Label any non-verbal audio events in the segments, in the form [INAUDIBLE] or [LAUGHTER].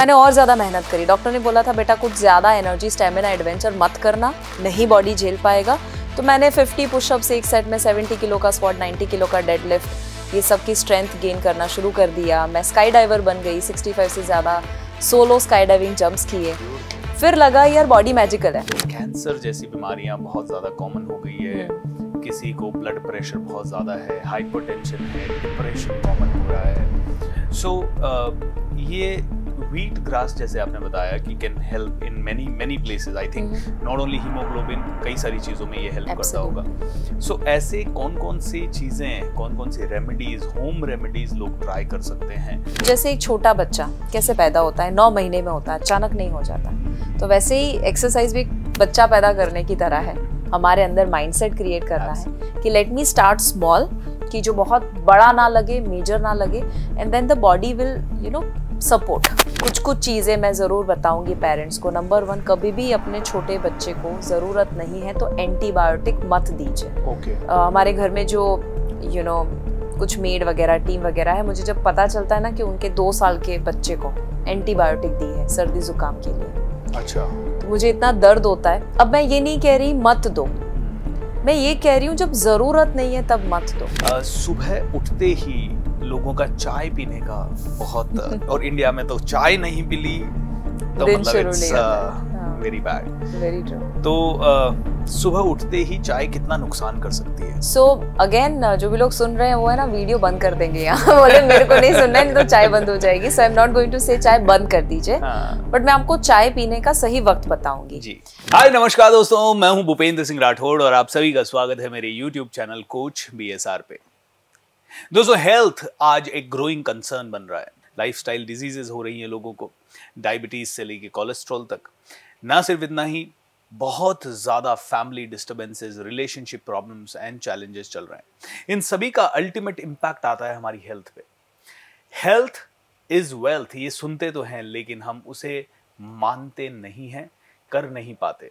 मैंने और ज़्यादा मेहनत करी डॉक्टर ने बोला था बेटा कुछ ज़्यादा एनर्जी स्टेमिना एडवेंचर मत करना नहीं बॉडी झेल पाएगा तो मैंने 50 पुशअप्स एक सेट में 70 किलो का स्पॉट 90 किलो का डेडलिफ्ट ये सब की स्ट्रेंथ गेन करना शुरू कर दिया मैं स्काई डाइवर बन गई 65 से ज़्यादा सोलो स्काई डाइविंग जंप्स किए फिर लगा यार बॉडी मैजिकल है कैंसर जैसी बीमारियां बहुत ज़्यादा कॉमन हो गई है किसी को ब्लड प्रेशर बहुत ज़्यादा है हाइपरटेंशन है डिप्रेशन कॉमन हो रहा है सो so, uh, ये व्हीट ग्रास जैसे आपने बताया कि can help in many many places I think not only haemoglobin कई सारी चीज़ों में ये हेल्प करता होगा सो so, ऐसे कौन कौन सी चीज़ें कौन कौन सी रेमेडीज होम रेमेडीज लोग ट्राई कर सकते हैं जैसे एक छोटा बच्चा कैसे पैदा होता है नौ महीने में होता है अचानक नहीं हो जाता तो वैसे ही एक्सरसाइज भी बच्चा पैदा करने की तरह है हमारे अंदर माइंडसेट क्रिएट करना है कि लेट मी स्टार्ट स्मॉल कि जो बहुत बड़ा ना लगे मेजर ना लगे and then the body will you know support कुछ कुछ चीज़ें मैं ज़रूर बताऊंगी पेरेंट्स को नंबर वन कभी भी अपने छोटे बच्चे को ज़रूरत नहीं है तो एंटीबायोटिक मत दीजिए okay. uh, हमारे घर में जो यू you नो know, कुछ मेड वगैरह टीम वगैरह है मुझे जब पता चलता है ना कि उनके दो साल के बच्चे को एंटीबायोटिक दी है सर्दी जुकाम के लिए अच्छा तो मुझे इतना दर्द होता है अब मैं ये नहीं कह रही मत दो मैं ये कह रही हूँ जब जरूरत नहीं है तब मत दो सुबह उठते ही लोगों का चाय पीने का बहुत [LAUGHS] और इंडिया में तो चाय नहीं पीली तो मतलब वेरी बैड वेरी ट्रू तो सुबह उठते ही चाय कितना नुकसान कर सकती है सो so, अगेन जो भी लोग सुन रहे हैं वो है ना वीडियो बंद कर देंगे यहाँ [LAUGHS] बोले मेरे को नहीं सुनना है तो चाय बंद हो जाएगी so I am not going to say चाय बंद कर दीजिए हाँ। बट मैं आपको चाय पीने का सही वक्त बताऊंगी जी हाय नमस्कार दोस्तों मैं हूँ भूपेंद्र सिंह राठौड़ और आप सभी का स्वागत है मेरे यूट्यूब चैनल कोच बी पे दोस्तों हेल्थ आज एक ग्रोइंग कंसर्न बन रहा है लाइफस्टाइल डिजीजेस हो रही हैं लोगों को डायबिटीज से लेके कोलेस्ट्रॉल तक ना सिर्फ इतना ही बहुत ज़्यादा family disturbances relationship problems and challenges चल रहे हैं इन सभी का अल्टीमेट इम्पैक्ट आता है हमारी हेल्थ पे हेल्थ इज वेल्थ ये सुनते तो हैं लेकिन हम उसे मानते नहीं हैं कर नहीं पाते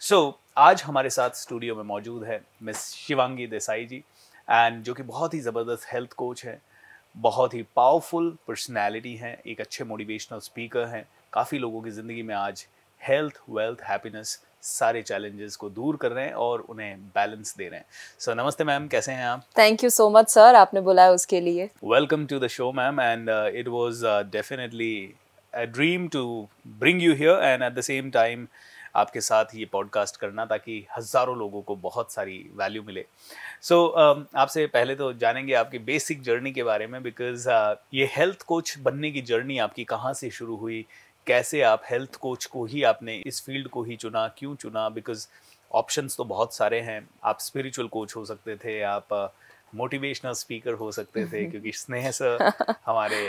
सो so, आज हमारे साथ स्टूडियो में मौजूद है मिस शिवांगी देसाई जी एंड जो कि बहुत ही ज़बरदस्त हेल्थ कोच है बहुत ही पावरफुल पर्सनैलिटी हैं एक अच्छे मोटिवेशनल स्पीकर हैं काफ़ी लोगों की ज़िंदगी में आज हेल्थ वेल्थ हैप्पीनेस सारे चैलेंजेस को दूर कर रहे हैं और उन्हें बैलेंस दे रहे हैं सो so, नमस्ते मैम कैसे हैं आप thank you so much sir आपने बुलाया उसके लिए welcome to the show ma'am and it was definitely a dream to bring you here and at the same time आपके साथ ये पॉडकास्ट करना ताकि हज़ारों लोगों को बहुत सारी वैल्यू मिले सो so, um, आपसे पहले तो जानेंगे आपकी बेसिक जर्नी के बारे में बिकॉज uh, ये हेल्थ कोच बनने की जर्नी आपकी कहाँ से शुरू हुई कैसे आप हेल्थ कोच को ही आपने इस फील्ड को ही चुना क्यों चुना बिकॉज ऑप्शंस तो बहुत सारे हैं आप स्पिरिचुअल कोच हो सकते थे आप मोटिवेशनल uh, स्पीकर हो सकते थे [LAUGHS] क्योंकि स्नेह सर [LAUGHS] हमारे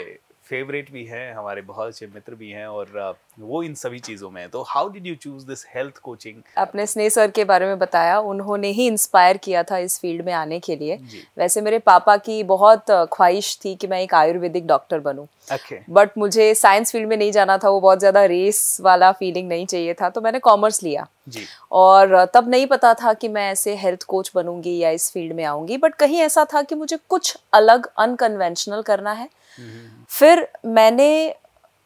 फेवरेट भी हैं हमारे बहुत अच्छे मित्र भी हैं और वो इन सभी चीज़ों में तो how did you choose this health coaching अपने स्नेह सर के बारे में बताया उन्होंने ही इंस्पायर किया था इस फील्ड में आने के लिए वैसे मेरे पापा की बहुत ख्वाहिश थी कि मैं एक आयुर्वेदिक डॉक्टर बनूँ okay. बट मुझे साइंस फील्ड में नहीं जाना था वो बहुत ज़्यादा रेस वाला फीलिंग नहीं चाहिए था तो मैंने कॉमर्स लिया जी. और तब नहीं पता था कि मैं ऐसे हेल्थ कोच बनूंगी या इस फील्ड में आऊंगी बट कहीं ऐसा था कि मुझे कुछ अलग अनकन्वेंशनल करना है फिर मैंने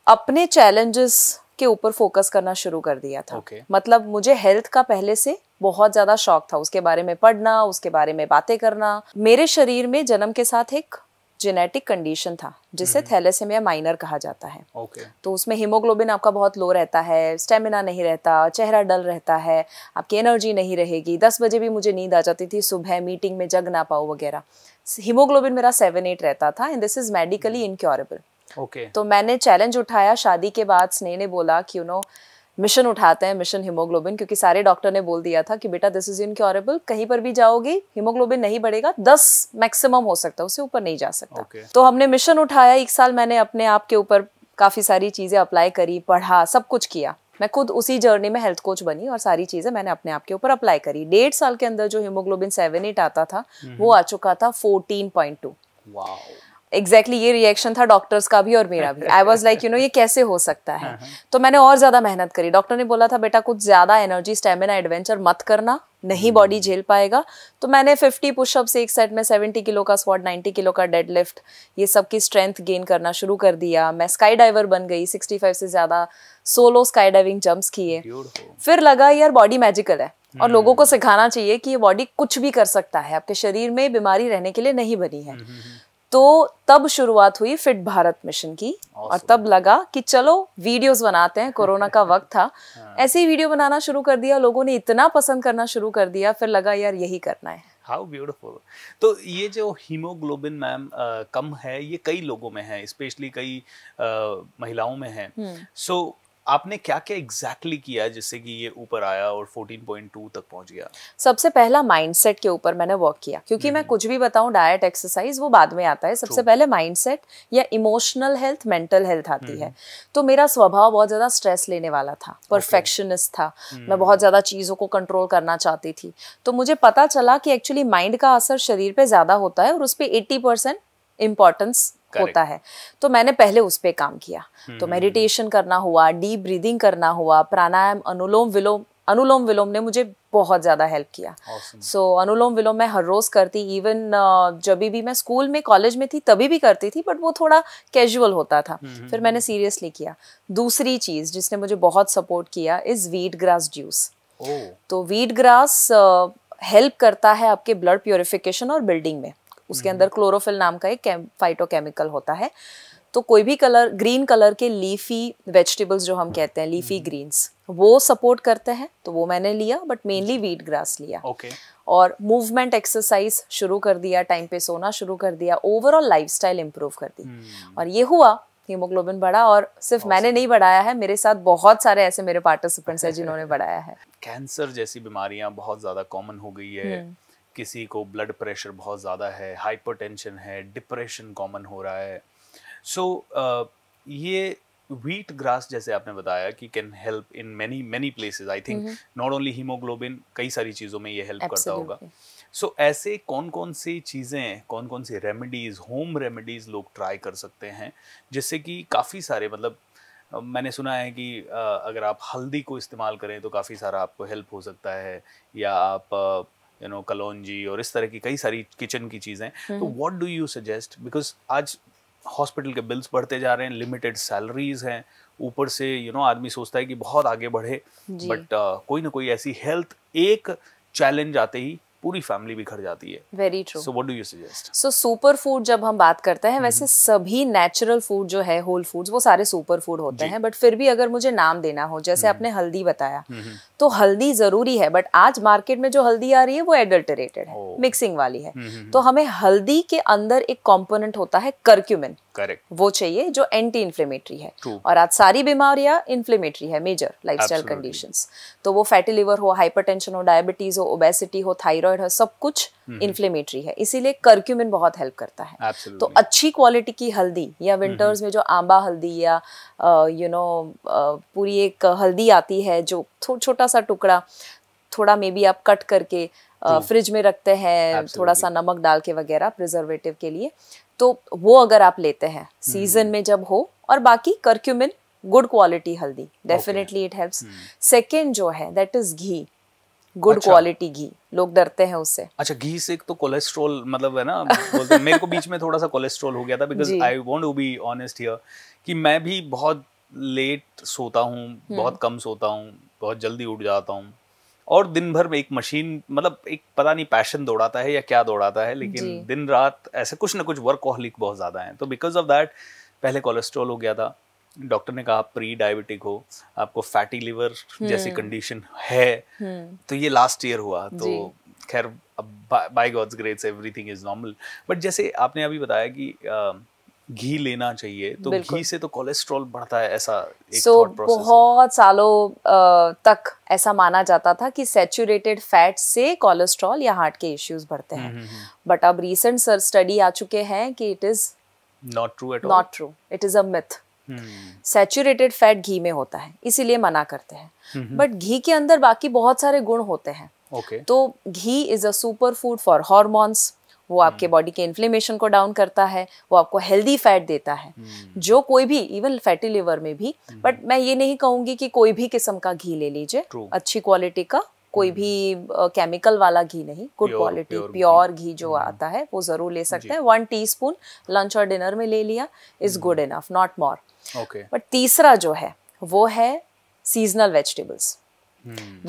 अपने चैलेंजेस के ऊपर फोकस करना शुरू कर दिया था okay. मतलब मुझे हेल्थ का पहले से बहुत ज्यादा शौक था उसके बारे में पढ़ना उसके बारे में बातें करना मेरे शरीर में जन्म के साथ एक जेनेटिक कंडीशन था जिसे थैलेसेमिया हम्म। माइनर कहा जाता है okay. तो उसमें हीमोग्लोबिन आपका बहुत लो रहता है स्टेमिना नहीं रहता चेहरा डल रहता है आपकी एनर्जी नहीं रहेगी दस बजे भी मुझे नींद आ जाती थी सुबह मीटिंग में जग ना पाओ वगैरह हीमोग्लोबिन मेरा सेवन एट रहता था and this is medically incurable okay तो मैंने चैलेंज उठाया शादी के बाद स्नेह ने बोला कि यू नो मिशन उठाते हैं मिशन हीमोग्लोबिन क्योंकि सारे डॉक्टर ने बोल दिया था कि बेटा दिस इज इनक्योरेबल कहीं पर भी जाओगी हीमोग्लोबिन नहीं बढ़ेगा दस मैक्सिमम हो सकता है उससे ऊपर नहीं जा सकता okay. तो हमने मिशन उठाया एक साल मैंने अपने आप के ऊपर काफ़ी सारी चीज़ें अप्लाई करी पढ़ा सब कुछ किया मैं खुद उसी जर्नी में हेल्थ कोच बनी और सारी चीज़ें मैंने अपने आप के ऊपर अप्लाई करी डेढ़ साल के अंदर जो हिमोग्लोबिन सेवन एट आता था हम्म। वो आ चुका था फोर्टीन पॉइंट टू एग्जैक्टली ये रिएक्शन था डॉक्टर्स का भी और मेरा भी I was like you know ये कैसे हो सकता है हाँ, हाँ। तो मैंने और ज़्यादा मेहनत करी डॉक्टर ने बोला था बेटा कुछ ज़्यादा एनर्जी स्टेमिना एडवेंचर मत करना नहीं बॉडी हम्म। झेल पाएगा तो मैंने 50 पुशअप्स एक सेट में 70 किलो का स्क्वाट 90 किलो का डेडलिफ्ट ये सब की स्ट्रेंथ गेन करना शुरू कर दिया मैं स्काई डाइवर बन गई 65 से ज़्यादा सोलो स्काई डाइविंग जम्प किए फिर लगा यार बॉडी मैजिकल है और हम्म। लोगों को सिखाना चाहिए कि ये बॉडी कुछ भी कर सकता है आपके शरीर में बीमारी रहने के लिए नहीं बनी है हम्म, तो तब शुरुआत हुई फिट भारत मिशन की awesome. और तब लगा कि चलो वीडियोस बनाते हैं कोरोना का वक्त था हाँ। ऐसे ही वीडियो बनाना शुरू कर दिया लोगों ने इतना पसंद करना शुरू कर दिया फिर लगा यार यही करना है हाउ ब्यूटीफुल तो ये जो हीमोग्लोबिन मैम कम है ये कई लोगों में है स्पेशली कई आ, महिलाओं में है सो हम्म। so, आपने क्या क्या एग्जैक्टली exactly किया जिससे कि ये ऊपर आया और 14.2 तक पहुंच गया सबसे पहला माइंडसेट के ऊपर मैंने वर्क किया क्योंकि मैं हम्म। कुछ भी बताऊं डाइट एक्सरसाइज वो बाद में आता है सबसे पहले माइंडसेट या इमोशनल हेल्थ मेंटल हेल्थ आती है हम्म। तो मेरा स्वभाव बहुत ज़्यादा स्ट्रेस लेने वाला था परफेक्शनिस्ट था मैं हम्म। बहुत ज़्यादा चीज़ों को कंट्रोल करना चाहती थी तो मुझे पता चला कि एक्चुअली माइंड का असर शरीर पर ज़्यादा होता है और उस पर एट्टी इम्पोर्टेंस होता है तो मैंने पहले उस पर काम किया तो मेडिटेशन हम्म, हम्म, हम्म। करना हुआ डीप ब्रीदिंग करना हुआ प्राणायाम अनुलोम विलोम अनुलोम विलोम ने मुझे बहुत ज़्यादा हेल्प किया सो awesome. so, अनुलोम विलोम मैं हर रोज़ करती इवन uh, जब भी मैं स्कूल में कॉलेज में थी तभी भी करती थी बट वो थोड़ा कैजुअल होता था mm-hmm. फिर मैंने सीरियसली किया दूसरी चीज़ जिसने मुझे बहुत सपोर्ट किया इज़ वीट ग्रास जूस तो वीट ग्रास हेल्प करता है आपके ब्लड प्योरिफिकेशन और बिल्डिंग में उसके अंदर क्लोरोफिल हम्म। नाम का एक फाइटोकेमिकल होता है तो कोई भी कलर ग्रीन कलर के लीफी वेजिटेबल्स जो हम कहते हैं लीफी ग्रीन्स हम्म। वो सपोर्ट करते हैं तो वो मैंने लिया बट मेनली वीट ग्रास लिया okay. और मूवमेंट एक्सरसाइज शुरू कर दिया टाइम पे सोना शुरू कर दिया ओवरऑल लाइफस्टाइल इंप्रूव कर दी hmm. और ये हुआ हीमोग्लोबिन बढ़ा और सिर्फ awesome. मैंने नहीं बढ़ाया है मेरे साथ बहुत सारे ऐसे मेरे पार्टिसिपेंट्स हैं जिन्होंने [LAUGHS] बढ़ाया है कैंसर जैसी बीमारियां बहुत ज्यादा कॉमन हो गई है hmm. किसी को ब्लड प्रेशर बहुत ज़्यादा है हाइपरटेंशन है डिप्रेशन कॉमन हो रहा है सो so, uh, ये वीट ग्रास जैसे आपने बताया कि can help in many many places I think not only haemoglobin कई सारी चीज़ों में ये हेल्प करता होगा सो so, ऐसे कौन कौन सी चीज़ें कौन कौन सी रेमेडीज़ होम रेमेडीज़ लोग ट्राई कर सकते हैं जिससे कि काफ़ी सारे मतलब मैंने सुना है कि अगर आप हल्दी को इस्तेमाल करें तो काफ़ी सारा आपको हेल्प हो सकता है या आप यू नो कलौजी और इस तरह की कई सारी किचन की चीज़ें तो what do you suggest because आज हॉस्पिटल के बिल्स बढ़ते जा रहे हैं लिमिटेड सैलरीज हैं ऊपर से यू नो आदमी सोचता है कि बहुत आगे बढ़े बट uh, कोई ना कोई ऐसी हेल्थ एक चैलेंज आते ही पूरी फैमिली बिखर जाती है very true so do you suggest so super food जब हम बात करते हैं वैसे हम्म। सभी नेचुरल फूड जो है होल फूड्स वो सारे सुपर फूड होते हैं बट फिर भी अगर मुझे नाम देना हो जैसे हम्म। आपने हल्दी बताया हम्म, तो हल्दी जरूरी है बट आज मार्केट में जो हल्दी आ रही है वो एडल्टरेटेड है मिक्सिंग वाली है तो हमें हल्दी के अंदर एक कॉम्पोनेंट होता है करक्यूमिन करेक्ट वो चाहिए जो एंटी इन्फ्लेमेटरी है True. और आज सारी बीमारियां इन्फ्लेमेटरी है मेजर लाइफस्टाइल कंडीशंस तो वो फैटी लिवर हो हाइपरटेंशन हो डायबिटीज हो ओबेसिटी हो थायराइड हो सब कुछ इन्फ्लेमेटरी mm-hmm. है इसीलिए करक्यूमिन बहुत हेल्प करता है तो Absolutely. तो अच्छी क्वालिटी की हल्दी या विंटर्स mm-hmm. में जो आंबा हल्दी या यू नो पूरी एक हल्दी आती है जो छोटा सा टुकड़ा थोड़ा मे बी आप कट करके फ्रिज में रखते हैं थोड़ा सा नमक डाल के वगैरह प्रिजर्वेटिव के लिए तो वो अगर आप लेते हैं सीजन हम्म। में जब हो और बाकी करक्यूमिन गुड क्वालिटी हल्दी डेफिनेटली इट हेल्प्स सेकेंड जो है that is ghee good quality अच्छा। घी लोग डरते हैं उससे अच्छा घी से तो कोलेस्ट्रॉल मतलब है ना बोलते हैं। मेरे को बीच में थोड़ा सा कोलेस्ट्रॉल हो गया था because I want to be honest here कि मैं भी बहुत लेट सोता हूँ हम्म। बहुत कम सोता हूँ बहुत जल्दी उठ जाता हूँ और दिन भर में एक मशीन मतलब एक पता नहीं पैशन दौड़ाता है या क्या दौड़ाता है लेकिन दिन रात ऐसे कुछ ना कुछ वर्कहॉलिक बहुत ज़्यादा है तो बिकॉज ऑफ दैट पहले कोलेस्ट्रॉल हो गया था डॉक्टर ने कहा आप प्री डायबिटिक हो आपको फैटी लिवर जैसी कंडीशन हम्म। है हम्म। तो ये लास्ट ईयर हुआ तो खैर by God's grace everything is normal but जैसे आपने अभी बताया कि घी लेना चाहिए तो घी से तो कोलेस्ट्रॉल बढ़ता है ऐसा एक so, बहुत सालों तक ऐसा माना जाता था कि सेचुरेटेड फैट से कोलेस्ट्रॉल या हार्ट के इश्यूज बढ़ते हैं बट हम्म, हम्म, हम्म। अब रिसेंट सर स्टडी आ चुके हैं कि it is not true at not true it is a myth saturated fat घी में होता है इसीलिए मना करते हैं बट घी के अंदर बाकी बहुत सारे गुण होते हैं okay. तो ghee is a super food for hormones वो आपके बॉडी हम्म। के इन्फ्लेमेशन को डाउन करता है वो आपको हेल्दी फैट देता है हम्म। जो कोई भी इवन फैटी लिवर में भी बट हम्म। मैं ये नहीं कहूँगी कि कोई भी किस्म का घी ले लीजिए अच्छी क्वालिटी का कोई भी केमिकल uh, वाला घी नहीं गुड क्वालिटी प्योर घी जो आता है वो जरूर ले सकते हैं वन टी लंच और डिनर में ले लिया is good enough not more but तीसरा जो है वो है seasonal vegetables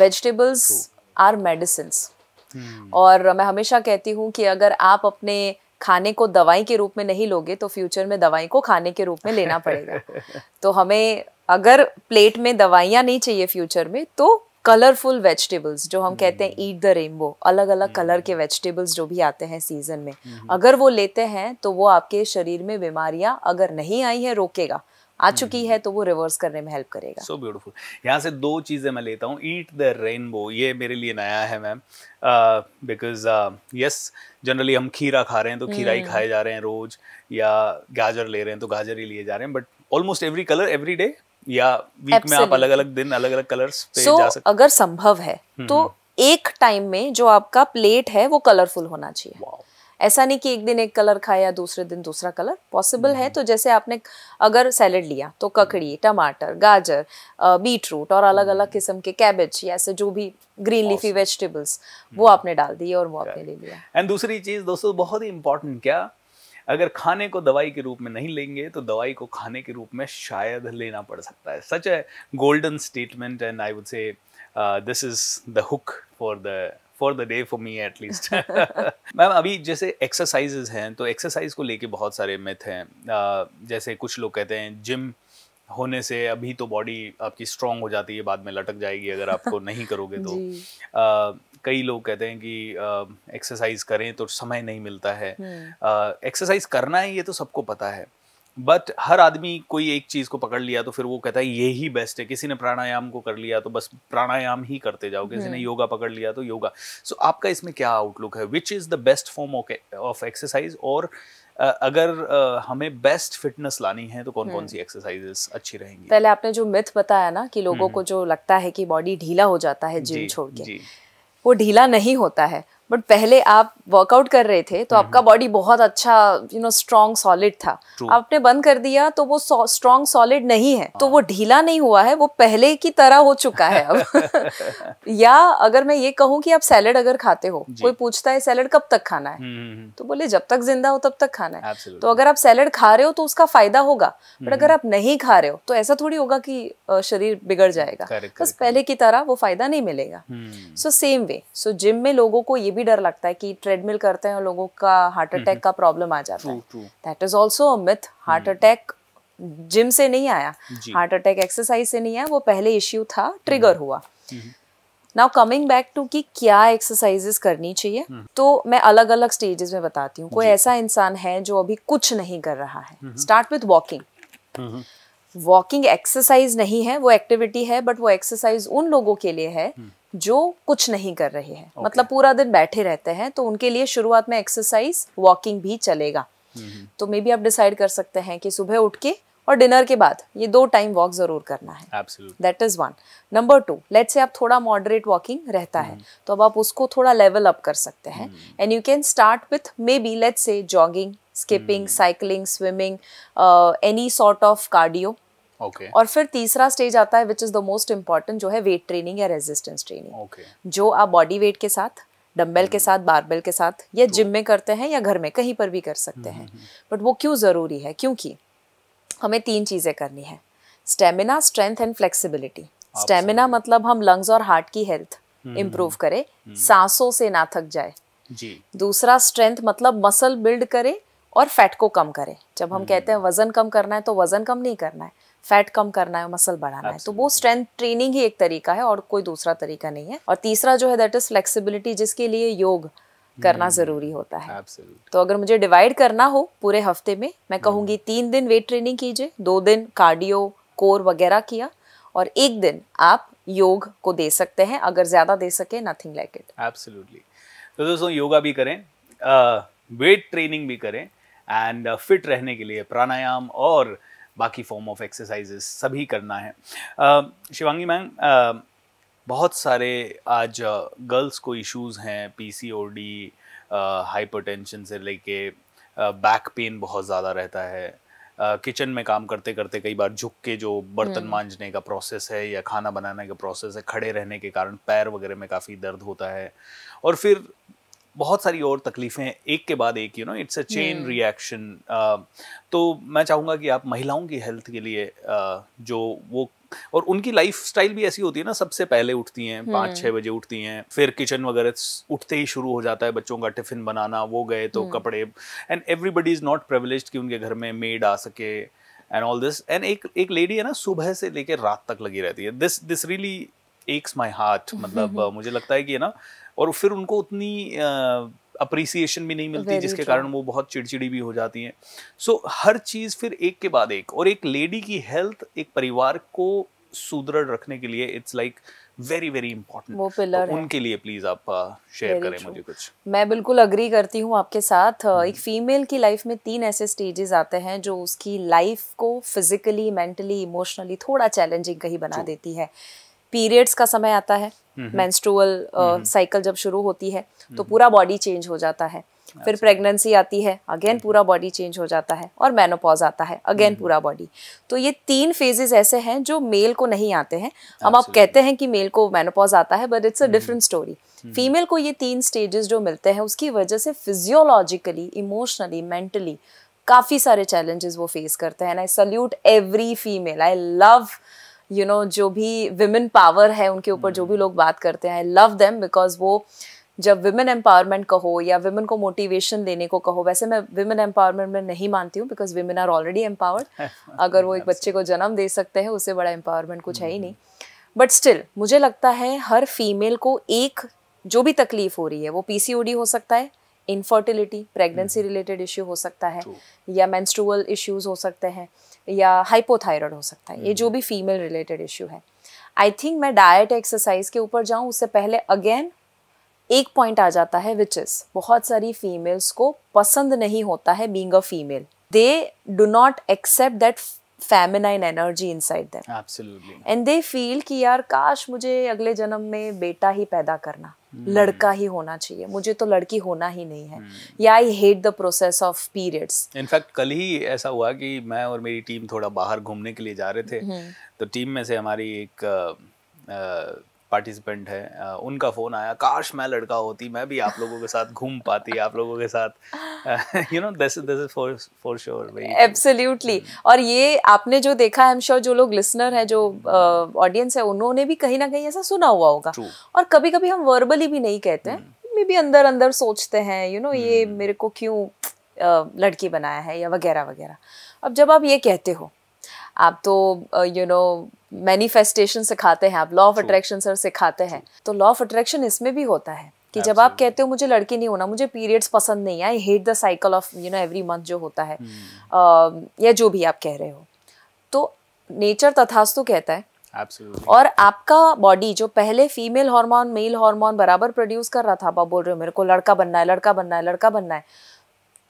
vegetables are medicine Hmm. और मैं हमेशा कहती हूँ कि अगर आप अपने खाने को दवाई के रूप में नहीं लोगे तो फ्यूचर में दवाई को खाने के रूप में लेना पड़ेगा [LAUGHS] तो हमें अगर प्लेट में दवाइयाँ नहीं चाहिए फ्यूचर में तो कलरफुल वेजिटेबल्स जो हम कहते हैं ईट द रेनबो अलग अलग कलर के वेजिटेबल्स जो भी आते हैं सीजन में hmm. अगर वो लेते हैं तो वो आपके शरीर में बीमारियां अगर नहीं आई है रोकेगा आ hmm. चुकी है तो वो रिवर्स करने में हेल्प करेगा सो ब्यूटीफुल यहाँ से दो चीज़ें मैं लेता हूँ ईट द रेनबो ये मेरे लिए नया है मैम बिकॉज यस जनरली हम खीरा खा रहे हैं तो खीरा ही hmm. खाए जा रहे हैं रोज या गाजर ले रहे हैं तो गाजर ही लिए जा रहे हैं but almost every colour every day या वीक में आप अलग अलग दिन अलग अलग कलर्स पे so, जा सकते अगर संभव है तो hmm, एक टाइम में जो आपका प्लेट है वो कलरफुल होना चाहिए wow. ऐसा नहीं कि एक दिन एक कलर खाया दूसरे दिन दूसरा कलर पॉसिबल है हम्म। तो जैसे आपने अगर सैलड लिया तो ककड़ी हम्म। टमाटर गाजर बीट रूट और अलग अलग हम्म। किस्म के कैबेज या ऐसे जो भी ग्रीन लीफी वेजिटेबल्स वो आपने डाल दिए और वो आपने ले लिया एंड दूसरी चीज़ दोस्तों बहुत ही इंपॉर्टेंट क्या अगर खाने को दवाई के रूप में नहीं लेंगे तो दवाई को खाने के रूप में शायद लेना पड़ सकता है such a golden statement and I would say this is the hook for the for the day for me at least ma'am अभी जैसे एक्सरसाइजेज हैं तो एक्सरसाइज को लेके बहुत सारे मिथ हैं जैसे कुछ लोग कहते हैं जिम होने से अभी तो बॉडी आपकी स्ट्रांग हो जाती है बाद में लटक जाएगी अगर आपको [LAUGHS] नहीं करोगे तो आ, कई लोग कहते हैं कि एक्सरसाइज करें तो समय नहीं मिलता है एक्सरसाइज हम्म। करना है ये तो सबको पता है बट हर आदमी कोई एक चीज़ को पकड़ लिया तो फिर वो कहता है ये ही बेस्ट है किसी ने प्राणायाम को कर लिया तो बस प्राणायाम ही करते जाओ किसी ने हम्म। योगा पकड़ लिया तो योगा सो so, आपका इसमें क्या आउटलुक है which is the best form of exercise और Uh, अगर uh, हमें बेस्ट फिटनेस लानी है तो कौन कौन हम्म। सी एक्सरसाइजेस अच्छी रहेंगी पहले आपने जो मिथ बताया ना कि लोगों को हम्म। जो लगता है कि बॉडी ढीला हो जाता है जिम छोड़ के वो ढीला नहीं होता है बट पहले आप वर्कआउट कर रहे थे तो हम्म, आपका बॉडी हम्म। बहुत अच्छा यू नो स्ट्रांग सॉलिड था True. आपने बंद कर दिया तो वो स्ट्रांग सॉलिड नहीं है तो हाँ। वो ढीला नहीं हुआ है वो पहले की तरह हो चुका है अब [LAUGHS] या अगर मैं ये कहूँ कि आप सैलड अगर खाते हो कोई पूछता है सैलड कब तक खाना है हम्म, तो बोले जब तक जिंदा हो तब तक खाना है Absolutely. तो अगर आप सैलड खा रहे हो तो उसका फायदा होगा बट अगर आप नहीं खा रहे हो तो ऐसा थोड़ी होगा कि शरीर बिगड़ जाएगा बस पहले की तरह वो फायदा नहीं मिलेगा सो सेम वे सो जिम में लोगों को ये भी भी डर लगता है कि ट्रेडमिल करते हैं लोगों का हार्ट हम्म, अटैक का प्रॉब्लम आ जाता है that is also myth heart attack gym से नहीं आया हार्ट अटैक एक्सरसाइज से नहीं आया वो पहले इश्यू था ट्रिगर हम्म। हुआ नाउ कमिंग बैक टू कि क्या एक्सरसाइजेस करनी चाहिए हम्म। तो मैं अलग अलग स्टेजेस में बताती हूँ कोई ऐसा इंसान है जो अभी कुछ नहीं कर रहा है start with walking walking exercise नहीं है वो एक्टिविटी है बट वो एक्सरसाइज उन लोगों के लिए है जो कुछ नहीं कर रहे हैं okay. मतलब पूरा दिन बैठे रहते हैं तो उनके लिए शुरुआत में एक्सरसाइज वॉकिंग भी चलेगा तो मे बी आप डिसाइड कर सकते हैं कि सुबह उठ के और डिनर के बाद ये दो टाइम वॉक जरूर करना है that is one number two let से आप थोड़ा मॉडरेट वॉकिंग रहता है हम्म। तो अब आप उसको थोड़ा लेवल अप कर सकते हैं and you can start with maybe late say jogging skipping cycling swimming any sort of cardio okay. और फिर तीसरा स्टेज आता है which is the most important जो है वेट ट्रेनिंग या रेजिस्टेंस ट्रेनिंग okay. जो आप बॉडी वेट के साथ डम्बेल के hmm. साथ बारबेल के साथ या जिम में करते हैं या घर में कहीं पर भी कर सकते hmm, हैं बट hmm, वो क्यों ज़रूरी है क्योंकि हमें तीन चीज़ें करनी है stamina strength and flexibility stamina मतलब हम लंग्स और हार्ट की हेल्थ इम्प्रूव करे सांसों से ना थक जाए जी दूसरा स्ट्रेंथ मतलब मसल बिल्ड करे और फैट को कम करे जब हम कहते हैं वजन कम करना है तो वजन कम नहीं करना है फैट कम करना है मसल बढ़ाना है तो वो स्ट्रेंथ ट्रेनिंग ही एक तरीका है और कोई दूसरा तरीका नहीं है और तीसरा जो है दैट इज फ्लेक्सिबिलिटी जिसके लिए योग करना hmm. जरूरी होता है Absolutely. तो अगर मुझे डिवाइड करना हो पूरे हफ्ते में मैं hmm. कहूंगी तीन दिन वेट ट्रेनिंग कीजिए दो दिन कार्डियो कोर वगैरह किया और एक दिन आप योग को दे सकते हैं अगर ज्यादा दे सके नथिंग लाइक इट एब्सोल्युटली तो दोस्तों योगा भी करें वेट uh, ट्रेनिंग भी करें एंड फिट uh, रहने के लिए प्राणायाम और बाकी फॉर्म ऑफ एक्सरसाइजेस सभी करना है शिवांगी मैम बहुत सारे आज गर्ल्स को इश्यूज हैं पीसीओडी हाइपरटेंशन से लेके बैक पेन बहुत ज़्यादा रहता है किचन में काम करते करते कई बार झुक के जो बर्तन हम्म। मांजने का प्रोसेस है या खाना बनाने का प्रोसेस है खड़े रहने के कारण पैर वगैरह में काफ़ी दर्द होता है और फिर बहुत सारी और तकलीफें एक के बाद एक you know it's a chain reaction तो मैं चाहूँगा कि आप महिलाओं की हेल्थ के लिए uh, जो वो और उनकी लाइफ भी ऐसी होती है ना सबसे पहले उठती हैं पाँच hmm. छः बजे उठती हैं फिर किचन वगैरह उठते ही शुरू हो जाता है बच्चों का टिफिन बनाना वो गए तो hmm. कपड़े and everybody is not privilege कि उनके घर में मेड आ सके एंड ऑल दिस एंड एक एक लेडी है ना सुबह से लेकर रात तक लगी रहती है दिस दिस रियली एक्स माई हार्ट मतलब [LAUGHS] मुझे लगता है कि ना और फिर उनको उतनी अप्रिसिएशन भी नहीं मिलती जिसके कारण वो बहुत चिड़चिड़ी भी हो जाती हैं सो so, हर चीज़ फिर एक के बाद एक और एक लेडी की हेल्थ एक परिवार को सुदृढ़ रखने के लिए it's like very very important वो पिलर तो उनके लिए प्लीज आप शेयर करें मुझे कुछ मैं बिल्कुल अग्री करती हूँ आपके साथ एक फीमेल हम्म। की लाइफ में तीन ऐसे स्टेजेस आते हैं जो उसकी लाइफ को फिजिकली मेंटली इमोशनली थोड़ा चैलेंजिंग कहीं बना देती है पीरियड्स का समय आता है menstrual mm-hmm. Cycle uh, mm-hmm. जब शुरू होती है तो mm-hmm. पूरा बॉडी चेंज हो जाता है फिर प्रेगनेंसी आती है अगेन पूरा बॉडी चेंज हो जाता है और मैनोपॉज आता है अगेन पूरा बॉडी तो ये तीन फेजेस ऐसे हैं जो मेल को नहीं आते हैं हम आप कहते हैं कि मेल को मैनोपॉज आता है but it's a different story female को ये तीन स्टेजेस जो मिलते हैं उसकी वजह से फिजियोलॉजिकली इमोशनली मेंटली काफ़ी सारे चैलेंजेस वो फेस करते हैं and I salute every female I love you know जो भी विमेन पावर है उनके ऊपर जो भी hmm. लोग बात करते हैं आई लव देम बिकॉज वो जब विमेन एम्पावरमेंट कहो या विमेन को मोटिवेशन देने को कहो वैसे मैं विमेन एम्पावरमेंट में नहीं मानती हूँ because women are already empowered अगर वो एक बच्चे को जन्म दे सकते हैं उससे बड़ा एम्पावरमेंट कुछ है ही hmm. नहीं बट स्टिल मुझे लगता है हर फीमेल को एक जो भी तकलीफ हो रही है वो पीसीओडी हो सकता है इनफर्टिलिटी प्रेगनेंसी रिलेटेड इश्यू हो सकता है या मैंस्ट्रुअल इश्यूज हो सकते हैं या हाइपोथायरॉयड हो सकता है ये जो हम्म। भी फीमेल रिलेटेड इश्यू है आई थिंक मैं डाइट एक्सरसाइज के ऊपर जाऊँ उससे पहले अगेन एक पॉइंट आ जाता है विच इज़ बहुत सारी फीमेल्स को पसंद नहीं होता है being a female they do not accept that feminine energy inside them absolutely and they feel कि यार काश मुझे अगले जन्म में बेटा ही पैदा करना hmm. लड़का ही होना चाहिए मुझे तो लड़की होना ही नहीं है या I hate the process of periods in fact कल ही ऐसा हुआ कि मैं और मेरी टीम थोड़ा बाहर घूमने के लिए जा रहे थे hmm. तो टीम में से हमारी एक uh, uh, पार्टिसिपेंट है उनका फ़ोन आया काश मैं लड़का होती मैं भी आप लोगों के साथ घूम पाती आप लोगों के साथ you know this this is for for sure absolutely और ये आपने जो देखा आई एम श्योर जो लोग लिसनर है जो ऑडियंस uh, है उन्होंने भी कहीं ना कहीं ऐसा सुना हुआ होगा True. और कभी कभी हम वर्बली भी नहीं कहते हैं हम्म। मे बी अंदर अंदर सोचते हैं यू नो ये हम्म। मेरे को क्यों लड़की बनाया है या वगैरह वगैरह अब जब आप ये कहते हो आप तो यू नो मैनिफेस्टेशन सिखाते हैं आप लॉ ऑफ अट्रैक्शन सर सिखाते हैं तो लॉ ऑफ अट्रैक्शन इसमें भी होता है कि जब आप कहते हो मुझे लड़की नहीं होना मुझे पीरियड्स पसंद नहीं I hate the cycle of you know every month जो होता है hmm. या जो भी आप कह रहे हो तो नेचर तथास्तु कहता है Absolutely. और आपका बॉडी जो पहले फीमेल हार्मोन मेल हार्मोन बराबर प्रोड्यूस कर रहा था आप बोल रहे हो मेरे को लड़का बनना है लड़का बनना है लड़का बनना है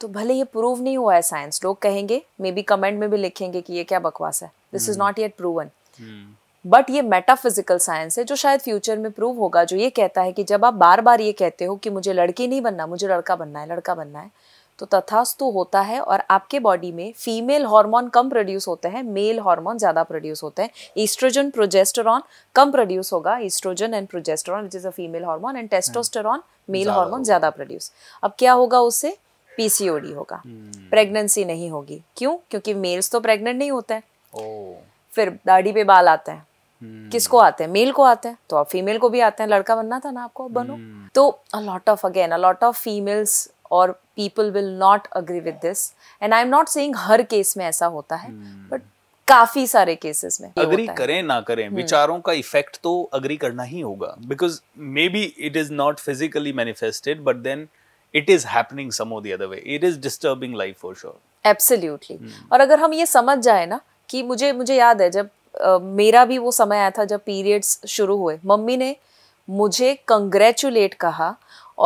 तो भले ये प्रूव नहीं हुआ है साइंस लोग कहेंगे मे बी कमेंट में भी लिखेंगे कि ये क्या बकवास है this is not yet proven but hmm. ये मेटाफिजिकल साइंस है जो शायद फ्यूचर में प्रूव होगा जो ये कहता है कि जब आप बार बार ये कहते हो कि मुझे लड़की नहीं बनना मुझे लड़का बनना है लड़का बनना है तो तथास्तु होता है और आपके बॉडी में फीमेल हार्मोन कम प्रोड्यूस होते हैं मेल हार्मोन ज़्यादा प्रोड्यूस होते हैं ईस्ट्रोजन प्रोजेस्टेरॉन कम प्रोड्यूस होगा estrogen and progesterone which is a female hormone and testosterone male hormone ज़्यादा प्रोड्यूस अब क्या होगा उससे पीसीओडी होगा प्रेगनेंसी हम्म। नहीं होगी क्यों क्योंकि मेल्स तो प्रेग्नेंट नहीं होते हैं फिर दाढ़ी पे बाल आते हैं hmm. किसको आते हैं मेल को आते हैं तो आप फीमेल को भी आते हैं लड़का बनना था ना आपको आप बनो hmm. तो a lot of again a lot of females और people will not agree with this and I am not saying हर केस में ऐसा होता है बट हम्म। hmm. काफी सारे केसेस में अग्री करें ना करें hmm. विचारों का इफेक्ट तो अग्री करना ही होगा because maybe it is not physically manifested but then it is happening some of the other way it is disturbing life for sure absolutely और अगर हम ये समझ जाए ना कि मुझे मुझे याद है जब आ, मेरा भी वो समय आया था जब पीरियड्स शुरू हुए मम्मी ने मुझे कंग्रेचुलेट कहा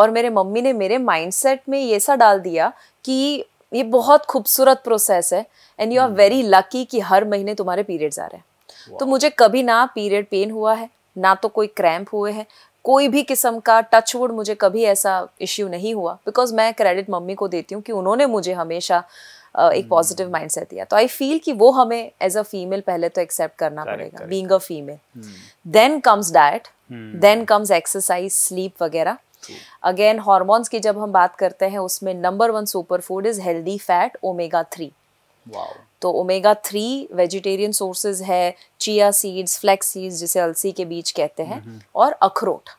और मेरे मम्मी ने मेरे माइंडसेट में ये सा डाल दिया कि ये बहुत खूबसूरत प्रोसेस है and you are very lucky कि हर महीने तुम्हारे पीरियड्स आ रहे हैं तो wow. तो मुझे कभी ना पीरियड पेन हुआ है ना तो कोई क्रैम्प हुए हैं कोई भी किस्म का टचवुड मुझे कभी ऐसा इश्यू नहीं हुआ बिकॉज मैं क्रेडिट मम्मी को देती हूँ कि उन्होंने मुझे हमेशा एक पॉजिटिव हम्म। माइंडसेट दिया तो आई फील कि वो हमें एज अ फीमेल पहले तो एक्सेप्ट करना पड़ेगा being a female then comes diet then comes exercise sleep वगैरह अगेन हॉर्मोन्स की जब हम बात करते हैं उसमें number one super food is healthy fat omega three तो ओमेगा थ्री वेजिटेरियन सोर्सेज है चिया सीड्स फ्लैक्स सीड्स जिसे अलसी के बीच कहते हैं हम्म, हम्म। और अखरोट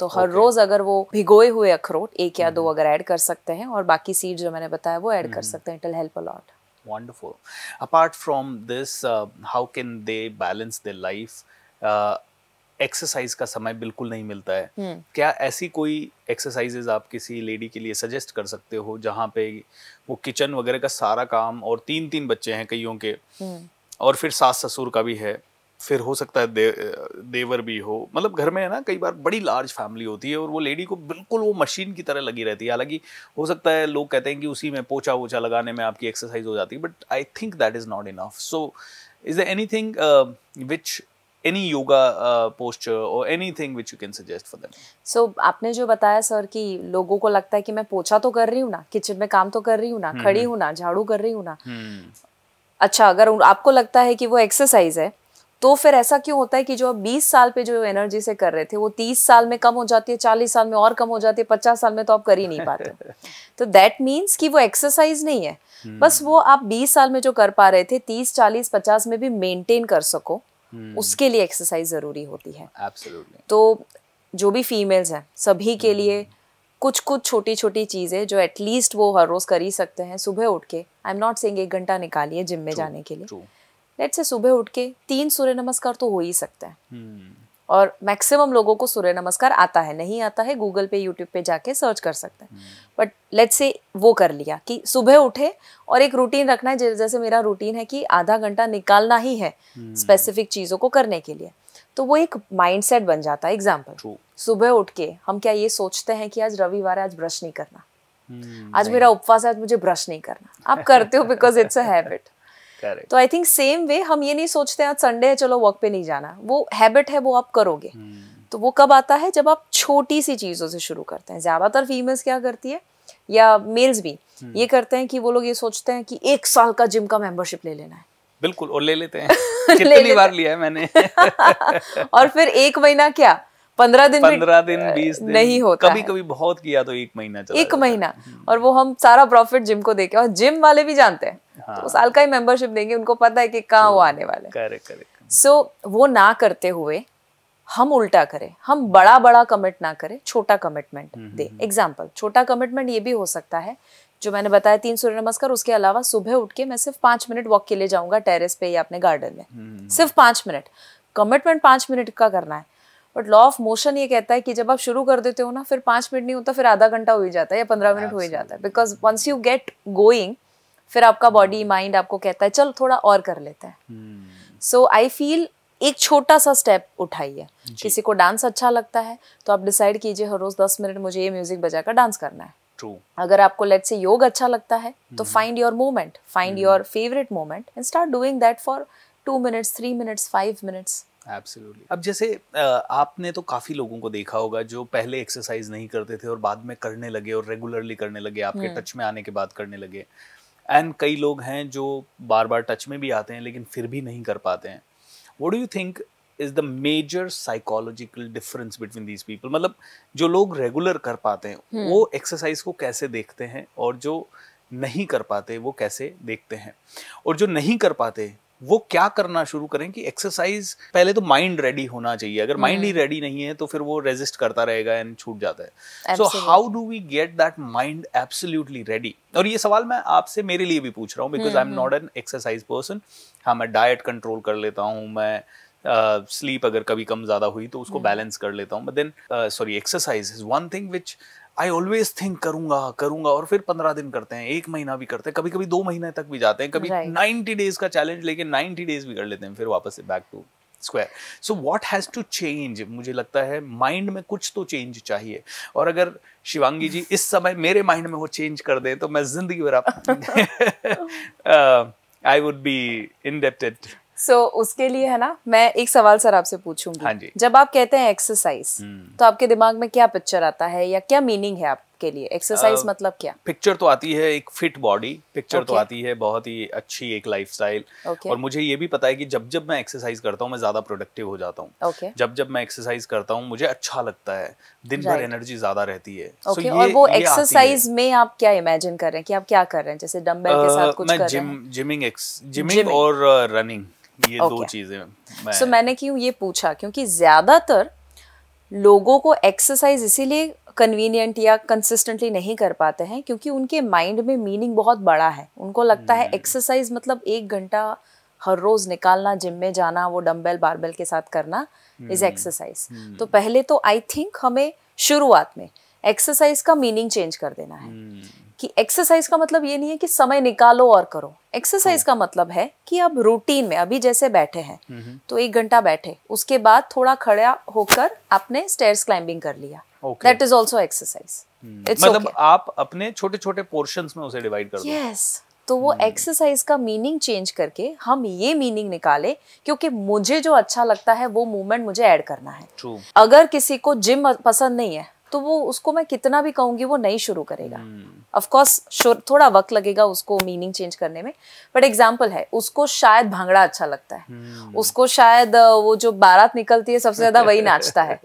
तो हर okay. रोज अगर वो भिगोए हुए अखरोट एक या दो mm-hmm. अगर ऐड कर सकते हैं और बाकी सीड जो मैंने बताया वो ऐड कर mm-hmm. सकते हैं it help a lot wonderful apart from this how can they balance they life exercise uh, का समय बिल्कुल नहीं मिलता है hmm. क्या ऐसी कोई एक्सरसाइजेज आप किसी लेडी के लिए सजेस्ट कर सकते हो जहाँ पे वो किचन वगैरह का सारा काम और तीन तीन बच्चे हैं कईयों के hmm. और फिर सास ससुर का भी है फिर हो सकता है दे, देवर भी हो मतलब घर में है ना कई बार बड़ी लार्ज फैमिली होती है और वो लेडी को बिल्कुल वो मशीन की तरह लगी रहती है हालांकि हो सकता है लोग कहते हैं कि उसी में पोछा वोचा लगाने में आपकी एक्सरसाइज हो जाती है but I think that is not enough so is the anything which any yoga posture और anything which you can suggest for that so आपने जो बताया सर कि लोगों को लगता है कि मैं पोछा तो कर रही हूँ ना किचन में काम तो कर रही हूँ ना hmm. खड़ी हम्म। हूँ ना झाड़ू कर रही हूँ ना hmm. अच्छा अगर आपको लगता है कि वो एक्सरसाइज है तो फिर ऐसा क्यों होता है कि जो आप बीस साल पे जो एनर्जी से कर रहे थे वो तीस साल में कम हो जाती है चालीस साल में और कम हो जाती है पचास साल में तो आप कर ही नहीं पाते [LAUGHS] तो दैट मीन्स कि वो एक्सरसाइज नहीं है हम्म। बस वो आप बीस साल में जो कर पा रहे थे तीस चालीस पचास में भी मेनटेन कर सको hmm. उसके लिए एक्सरसाइज ज़रूरी होती है Absolutely. तो जो भी फीमेल्स हैं सभी के लिए हम्म। कुछ कुछ छोटी छोटी चीज़ें जो एटलीस्ट वो हर रोज़ कर ही सकते हैं सुबह उठ के आई एम नॉट सेइंग एक घंटा निकालिए जिम में True. जाने के लिए True. लेट से सुबह उठ के तीन सूर्य नमस्कार तो हो ही सकते हैं hmm. और मैक्सिमम लोगों को सूर्य नमस्कार आता है नहीं आता है गूगल पे यूट्यूब पे जाके सर्च कर सकते हैं बट लेट्स से वो कर लिया कि सुबह उठे और एक रूटीन रखना है जैसे मेरा रूटीन है कि आधा घंटा निकालना ही है स्पेसिफिक hmm. चीज़ों को करने के लिए तो वो एक माइंडसेट बन जाता है एग्जाम्पल सुबह उठ के हम क्या ये सोचते हैं कि आज रविवार है आज ब्रश नहीं करना hmm, आज मेरा उपवास है आज मुझे ब्रश नहीं करना आप करते हो बिकॉज इट्स अ हैबिट तो आई थिंक सेम वे हम ये नहीं सोचते आज संडे है चलो वर्क पे नहीं जाना वो हैबिट है वो आप करोगे hmm. तो वो कब आता है जब आप छोटी सी चीज़ों से शुरू करते हैं ज़्यादातर फीमेल्स क्या करती है या मेल्स भी hmm. ये करते हैं कि वो लोग ये सोचते हैं कि एक साल का जिम का मेंबरशिप ले लेना है बिल्कुल और ले लेते हैं [LAUGHS] कितनी ले बार लिया है मैंने [LAUGHS] और फिर एक महीना क्या पंद्रह दिन पंद्रह दिन बीस दिन नहीं होता कभी कभी बहुत किया तो एक महीना चला एक महीना हम्म। और वो हम सारा प्रॉफिट जिम को देके और जिम वाले भी जानते हैं हाँ। तो साल का ही मेंबरशिप देंगे उनको पता है कि कहाँ वो आने वाले करेक्ट करेक्ट सो वो ना करते हुए हम उल्टा करें हम बड़ा बड़ा कमिट ना करें छोटा कमिटमेंट दे एग्जाम्पल छोटा कमिटमेंट ये भी हो सकता है जो मैंने बताया तीन सूर्य नमस्कार उसके अलावा सुबह उठ के मैं सिर्फ पांच मिनट वॉक के लिए जाऊंगा टेरेस पे या अपने गार्डन में हम्म, हम्म, सिर्फ पांच मिनट कमिटमेंट पांच मिनट का करना है बट लॉ ऑफ मोशन ये कहता है कि जब आप शुरू कर देते हो ना फिर पाँच मिनट नहीं होता फिर आधा घंटा हो ही जाता है या पंद्रह मिनट हो ही जाता है because once you get going फिर आपका बॉडी माइंड hmm. आपको कहता है चल थोड़ा और कर लेते हैं सो आई फील एक छोटा सा स्टेप उठाइए किसी को डांस अच्छा लगता है तो आप डिसाइड कीजिए हर रोज दस मिनट मुझे ये म्यूजिक बजा कर डांस करना है True. अगर आपको लेट से योग अच्छा लगता है तो find your moment find your favourite moment and start doing that for two minutes three minutes five minutes Absolutely. अब जैसे आपने तो काफी लोगों को देखा होगा जो पहले एक्सरसाइज नहीं करते थे और बाद में करने लगे और रेगुलरली करने लगे आपके टच हम्म। में आने के बाद करने लगे एंड कई लोग हैं जो बार बार टच में भी आते हैं लेकिन फिर भी नहीं कर पाते हैं वो do you think is the major psychological difference between these people मतलब जो लोग रेगुलर कर पाते हैं hmm. वो एक्सरसाइज को कैसे देखते हैं और जो नहीं कर पाते वो कैसे देखते हैं और जो नहीं कर पाते वो क्या करना शुरू करें कि एक्सरसाइज पहले तो माइंड रेडी होना चाहिए अगर माइंड हम्म। ही रेडी नहीं है तो फिर वो रेजिस्ट करता रहेगा एंड छूट जाता है so how do we get that mind absolutely ready और ये सवाल मैं आपसे मेरे लिए भी पूछ रहा हूँ because I am not an exercise person हाँ मैं डाइट कंट्रोल कर लेता हूँ मैं स्लीप uh, अगर कभी कम ज्यादा हुई तो उसको बैलेंस हम्म। कर लेता हूँ but then sorry exercise is one thing which I always think करूंगा करूंगा और फिर पंद्रह दिन करते हैं एक महीना भी करते हैं कभी कभी दो महीने तक भी जाते हैं कभी नाइनटी डेज का चैलेंज लेके नाइनटी डेज भी कर लेते हैं फिर वापस से back to square so what has to change मुझे लगता है माइंड में कुछ तो चेंज चाहिए और अगर शिवांगी जी इस समय मेरे माइंड में वो चेंज कर दें तो मैं जिंदगी भर आप I would be indebted so so, उसके लिए है ना मैं एक सवाल सर आपसे पूछूंगी हाँ जी। जब आप कहते हैं एक्सरसाइज हम्म। तो आपके दिमाग में क्या पिक्चर आता है या क्या मीनिंग है आपके लिए एक्सरसाइज मतलब क्या पिक्चर तो आती है एक फिट बॉडी पिक्चर okay. तो आती है बहुत ही अच्छी एक लाइफ okay. और मुझे ये भी पता है कि जब जब मैं एक्सरसाइज करता हूँ मैं ज्यादा प्रोडक्टिव हो जाता हूँ okay. जब जब मैं एक्सरसाइज करता हूँ मुझे अच्छा लगता है दिन भर एनर्जी ज्यादा रहती है और वो एक्सरसाइज में आप क्या इमेजिन कर रहे हैं कि आप क्या कर रहे हैं जैसे डम्बल के साथ कुछ मैं जिम जिमिंग जिमिंग और रनिंग ये okay. दो चीजें सो so, मैंने क्यों ये पूछा क्योंकि ज्यादातर लोगों को एक्सरसाइज इसीलिए कन्वीनियंट या कंसिस्टेंटली नहीं कर पाते हैं क्योंकि उनके माइंड में मीनिंग बहुत बड़ा है उनको लगता है एक्सरसाइज हम्म। मतलब एक घंटा हर रोज निकालना जिम में जाना वो डम्बेल बारबेल के साथ करना इज एक्सरसाइज हम्म। हम्म। तो पहले तो आई थिंक हमें शुरुआत में एक्सरसाइज का मीनिंग चेंज कर देना है कि एक्सरसाइज का मतलब ये नहीं है कि समय निकालो और करो एक्सरसाइज हाँ। का मतलब है कि आप रूटीन में अभी जैसे बैठे हैं हम्म, हम्म। तो एक घंटा बैठे उसके बाद थोड़ा खड़ा होकर आपने स्टेयर्स क्लाइंबिंग कर लिया दैट इज ऑल्सो एक्सरसाइज मतलब okay. आप अपने छोटे छोटे पोर्शन में उसे डिवाइड कर yes. तो वो एक्सरसाइज हम्म। का मीनिंग चेंज करके हम ये मीनिंग निकाले क्योंकि मुझे जो अच्छा लगता है वो मूवमेंट मुझे ऐड करना है True. अगर किसी को जिम पसंद नहीं है तो वो उसको मैं कितना भी कहूंगी वो नहीं शुरू करेगा ऑफकोर्स हम्म। hmm. थोड़ा वक्त लगेगा उसको मीनिंग चेंज करने में बट एग्जाम्पल है उसको शायद भांगड़ा अच्छा लगता है hmm. उसको शायद वो जो बारात निकलती है सबसे ज्यादा वही नाचता है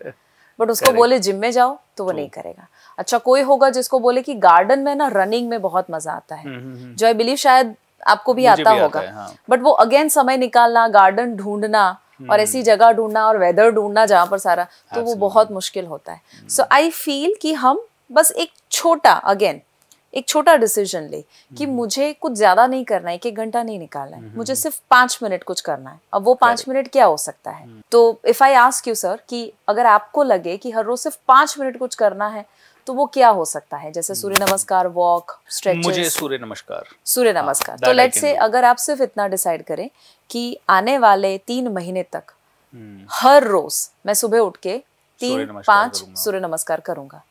बट [LAUGHS] उसको बोले जिम में जाओ तो वो नहीं करेगा अच्छा कोई होगा जिसको बोले कि गार्डन में ना रनिंग में बहुत मजा आता है हम्म, जो आई बिलीव शायद आपको भी आता होगा बट हाँ। वो अगेन समय निकालना गार्डन ढूंढना और ऐसी जगह ढूंढना और वेदर ढूंढना जहाँ पर सारा तो वो बहुत मुश्किल होता है सो आई फील कि हम बस एक छोटा अगेन एक छोटा डिसीजन ले कि hmm. मुझे कुछ ज्यादा नहीं करना है कि घंटा नहीं निकालना है मुझे hmm. सिर्फ पांच मिनट कुछ करना है अब वो पांच मिनट क्या हो सकता है hmm. तो if I ask you sir कि अगर आपको लगे कि हर रोज सिर्फ पांच मिनट कुछ करना है तो वो क्या हो सकता है जैसे सूर्य हम्म। नमस्कार वॉक स्ट्रेच मुझे सूर्य नमस्कार सूर्य हाँ, नमस्कार तो लेट से अगर आप सिर्फ इतना डिसाइड करें कि आने वाले तीन महीने तक हम्म। हर रोज मैं सुबह उठ के तीन पांच सूर्य नमस्कार करूंगा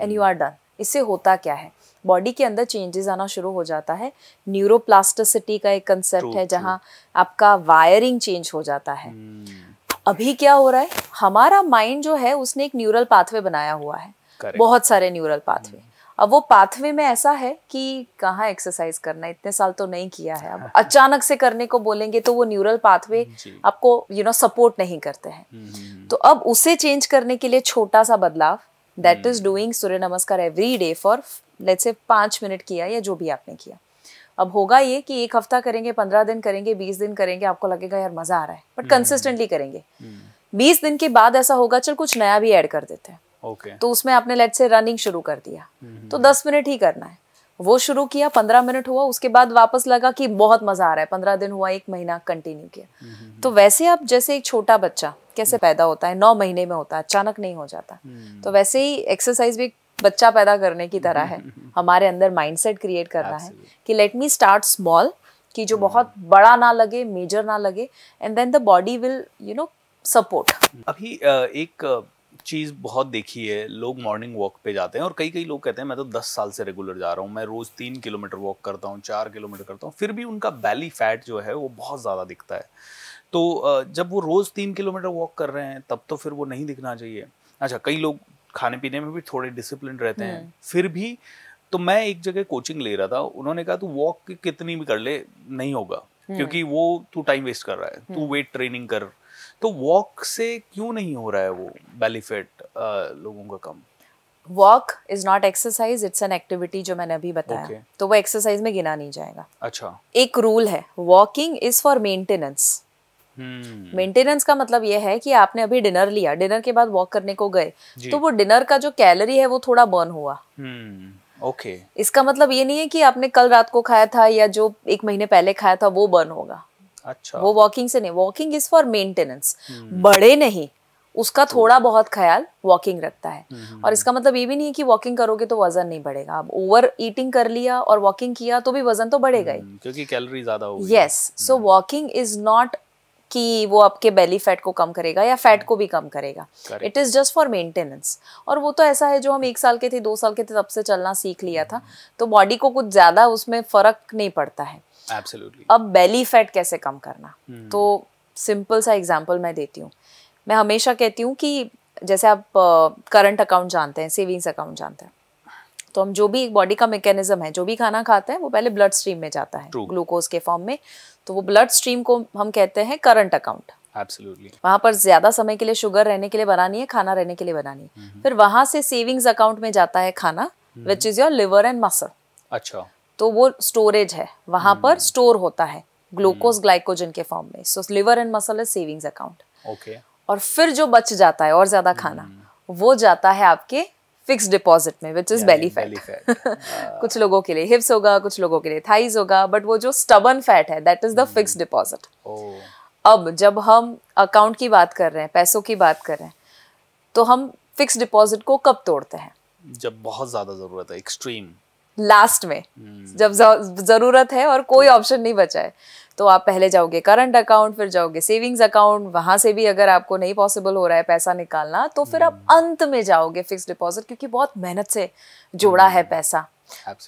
एंड यू आर डन इससे होता क्या है बॉडी के अंदर चेंजेस आना शुरू हो जाता है न्यूरोप्लास्टिसिटी का एक कंसेप्ट है जहाँ आपका वायरिंग चेंज हो जाता है हम्म। अभी क्या हो रहा है हमारा माइंड जो है उसने एक न्यूरल पाथवे बनाया हुआ है करें बहुत सारे न्यूरल पाथवे हम्म। अब वो पाथवे में ऐसा है कि कहाँ एक्सरसाइज करना है इतने साल तो नहीं किया है अब [LAUGHS] अचानक से करने को बोलेंगे तो वो न्यूरल पाथवे आपको यू नो सपोर्ट नहीं करते हैं हम्म, हम्म, तो अब उसे चेंज करने के लिए छोटा सा बदलाव दैट इज डूइंग सूर्य नमस्कार एवरी डे फॉर लेट से पांच मिनट किया या जो भी आपने किया अब होगा ये कि एक हफ्ता करेंगे पंद्रह दिन करेंगे बीस दिन करेंगे आपको लगेगा यार मजा आ रहा है बट कंसिस्टेंटली करेंगे बीस दिन के बाद ऐसा होगा चल कुछ नया भी ऐड कर देते हैं okay. तो उसमें आपने लेट से रनिंग शुरू कर दिया हम्म, तो हम्म, दस मिनट ही करना है वो शुरू किया पंद्रह मिनट हुआ उसके बाद वापस लगा कि बहुत मजा आ रहा है पंद्रह दिन हुआ एक महीना कंटिन्यू किया हम्म, तो वैसे आप जैसे एक छोटा बच्चा कैसे पैदा होता है नौ महीने में होता है अचानक नहीं हो जाता तो वैसे ही एक्सरसाइज भी बच्चा पैदा करने की तरह है [LAUGHS] हमारे अंदर माइंडसेट क्रिएट करना है कि लेट मी स्टार्ट स्मॉल कि जो बहुत बड़ा ना लगे मेजर ना लगे and then the body will you know support अभी एक चीज़ बहुत देखी है लोग मॉर्निंग वॉक पे जाते हैं और कई कई लोग कहते हैं मैं तो दस साल से रेगुलर जा रहा हूँ मैं रोज़ तीन किलोमीटर वॉक करता हूँ चार किलोमीटर करता हूँ फिर भी उनका बैली फैट जो है वो बहुत ज़्यादा दिखता है तो जब वो रोज़ तीन किलोमीटर वॉक कर रहे हैं तब तो फिर वो नहीं दिखना चाहिए अच्छा कई लोग खाने पीने में भी थोड़े डिसिप्लिन रहते हैं हम्म। फिर भी तो मैं एक जगह कोचिंग ले रहा था उन्होंने कहा तू वॉक कितनी भी कर ले नहीं होगा हम्म। क्योंकि वो तू टाइम वेस्ट कर रहा है तू वेट हम्म। ट्रेनिंग कर तो वॉक से क्यों नहीं हो रहा है वो बेनिफिट लोगों का कम walk is not exercise it's an activity जो मैंने अभी बताया okay. तो वो एक्सरसाइज में गिना नहीं जाएगा अच्छा एक रूल है walking is for maintenance maintenance hmm. का मतलब यह है कि आपने अभी डिनर लिया डिनर के बाद वॉक करने को गए तो वो डिनर का जो कैलोरी है वो थोड़ा बर्न हुआ ओके हम्म, okay. इसका मतलब ये नहीं है कि आपने कल रात को खाया था या जो एक महीने पहले खाया था वो बर्न होगा अच्छा वो वॉकिंग से नहीं वॉकिंग इज फॉर मेंटेनेंस बड़े नहीं उसका तो- थोड़ा बहुत ख्याल वॉकिंग रखता है हम्म, हम्म, और इसका हम्म। मतलब ये भी नहीं है कि वॉकिंग करोगे तो वजन नहीं बढ़ेगा अब ओवर ईटिंग कर लिया और वॉकिंग किया तो भी वजन तो बढ़ेगा ही क्योंकि कैलोरी ज्यादा होगी yes so walking is not कि वो आपके बेली फैट को कम करेगा या फैट को भी कम करेगा it is just for maintenance और वो तो ऐसा है जो हम एक साल के थे दो साल के थे तब से चलना सीख लिया था तो बॉडी को कुछ ज़्यादा उसमें फ़र्क नहीं पड़ता है एब्सोल्युटली अब बेली फैट कैसे कम करना hmm. तो सिंपल सा एग्जांपल मैं देती हूँ मैं हमेशा कहती हूँ कि जैसे आप करंट uh, अकाउंट जानते हैं सेविंग्स अकाउंट जानते हैं तो हम जो भी बॉडी का मैकेनिज्म है जो भी खाना खाते हैं वो पहले ब्लड स्ट्रीम में जाता है ग्लूकोज के फॉर्म में तो वो ब्लड स्ट्रीम को हम कहते हैं करंट अकाउंट Absolutely. वहां पर ज्यादा समय के लिए शुगर रहने के लिए बनानी है खाना रहने के लिए बनानी है mm-hmm. फिर वहां से सेविंग्स अकाउंट में जाता है खाना which is your liver and muscle अच्छा तो वो स्टोरेज है वहां पर स्टोर हम्म। होता है ग्लूकोज हम्म। ग्लाइकोजन के फॉर्म में so liver and muscle is savings account okay और फिर जो बच जाता है और ज्यादा हम्म। खाना वो जाता है आपके फिक्स डिपॉजिट में विच इज बेली फैट कुछ लोगों के लिए हिप्स होगा कुछ लोगों के लिए थाइज होगा बट वो जो स्टबन फैट है that is the fix deposit अब जब हम अकाउंट की बात कर रहे हैं पैसों की बात कर रहे हैं तो हम फिक्स डिपॉजिट को कब तोड़ते हैं जब बहुत ज्यादा जरूरत है एक्सट्रीम लास्ट में hmm. जब ज़रूरत है और कोई ऑप्शन hmm. नहीं बचा है तो आप पहले जाओगे करंट अकाउंट फिर जाओगे सेविंग्स अकाउंट वहां से भी अगर आपको नहीं पॉसिबल हो रहा है पैसा निकालना तो फिर आप hmm. अंत में जाओगे फिक्स डिपॉजिट क्योंकि बहुत मेहनत से जोड़ा है hmm. पैसा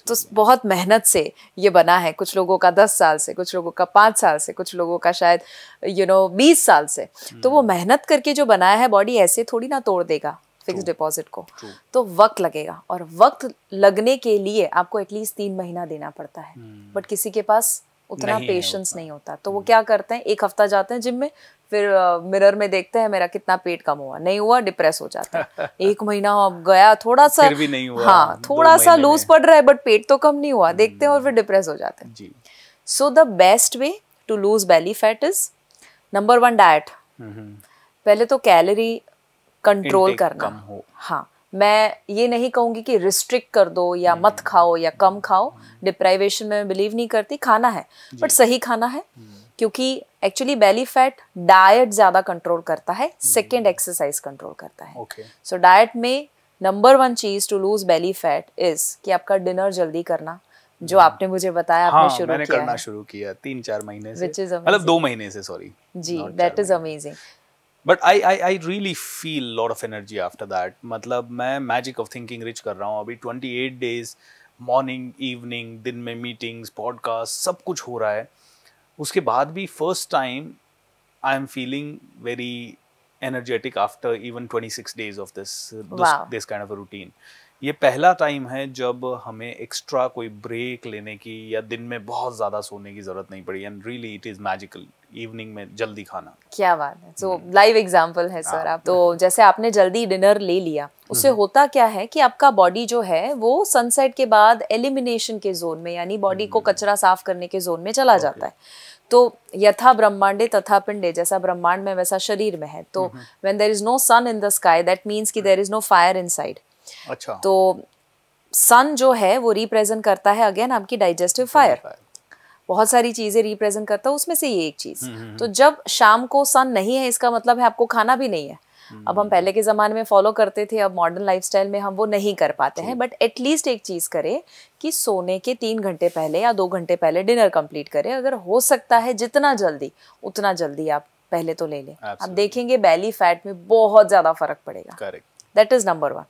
तो बहुत मेहनत से ये बना है कुछ लोगों का दस साल से कुछ लोगों का पांच साल से कुछ लोगों का शायद यू नो बीस साल से तो hmm. तो वो मेहनत करके जो बनाया है बॉडी ऐसे थोड़ी ना तोड़ देगा फिक्स डिपॉजिट को True. तो वक्त लगेगा और वक्त लगने के लिए आपको एटलीस्ट तीन महीना देना पड़ता है बट हम्म। hmm. किसी के पास उतना पेशेंस नहीं होता तो वो हम्म। क्या करते हैं एक हफ्ता जाते हैं जिम में फिर मिरर में देखते हैं मेरा कितना पेट कम हुआ नहीं हुआ डिप्रेस हो जाता है [LAUGHS] एक महीना गया थोड़ा सा भी नहीं हुआ हाँ थोड़ा सा लूज पड़ रहा है बट पेट तो कम नहीं हुआ देखते हैं और फिर डिप्रेस हम्म। हो जाते हैं so the best way to lose belly fat is number one diet पहले तो कैलोरी कंट्रोल करना कम हो हाँ मैं ये नहीं कहूंगी कि रिस्ट्रिक्ट कर दो या हम्म। मत खाओ या कम हम्म। खाओ डिप्राइवेशन हम्म। में बिलीव नहीं करती खाना है बट सही खाना है क्योंकि एक्चुअली बेली फैट डाइट ज़्यादा कंट्रोल करता है सेकेंड एक्सरसाइज कंट्रोल करता है सो okay. डाइट so, में नंबर वन चीज to lose belly fat is कि आपका डिनर जल्दी करना जो आपने मुझे बताया हाँ, आपने शुरू मैंने किया करना शुरू किया तीन चार महीने से मतलब दो महीने से सॉरी जी that is amazing but I I I really feel lot of energy after that मतलब मैं मैजिक ऑफ थिंकिंग रिच कर रहा हूँ अभी twenty eight days morning evening दिन में मीटिंग्स पॉडकास्ट सब कुछ हो रहा है उसके बाद भी first time I am feeling very energetic after even twenty six days of this this kind of of ये पहला टाइम है जब हमें एक्स्ट्रा कोई ब्रेक लेने की या दिन में बहुत ज़्यादा सोने की ज़रूरत नहीं पड़ी and really it is magical evening में जल्दी खाना क्या बात है सो लाइव एग्जांपल है सर हाँ। आप तो जैसे आपने जल्दी डिनर ले लिया उससे हम्म। होता क्या है कि आपका बॉडी जो है वो सनसेट के बाद एलिमिनेशन के जोन में यानी बॉडी को हम्म। कचरा साफ करने के जोन में चला जाता है तो यथा ब्रह्मांडे तथा पिंडे जैसा ब्रह्मांड में वैसा शरीर में है तो when there is no sun in the sky that means कि there is no fire inside अच्छा तो सन जो है वो रिप्रेजेंट करता है अगेन आपकी डाइजेस्टिव फायर बहुत सारी चीजें रिप्रेजेंट करता है उसमें से ये एक चीज हम्म, हम्म, हम्म। तो जब शाम को सन नहीं है इसका मतलब है आपको खाना भी नहीं है अब हम पहले के ज़माने में फॉलो करते थे अब मॉडर्न लाइफस्टाइल में हम वो नहीं कर पाते हैं बट एटलीस्ट एक चीज़ करें कि सोने के तीन घंटे पहले या दो घंटे पहले डिनर कंप्लीट करें अगर हो सकता है जितना जल्दी उतना जल्दी आप पहले तो ले लें आप देखेंगे बैली फैट में बहुत ज़्यादा फर्क पड़ेगा correct that is number one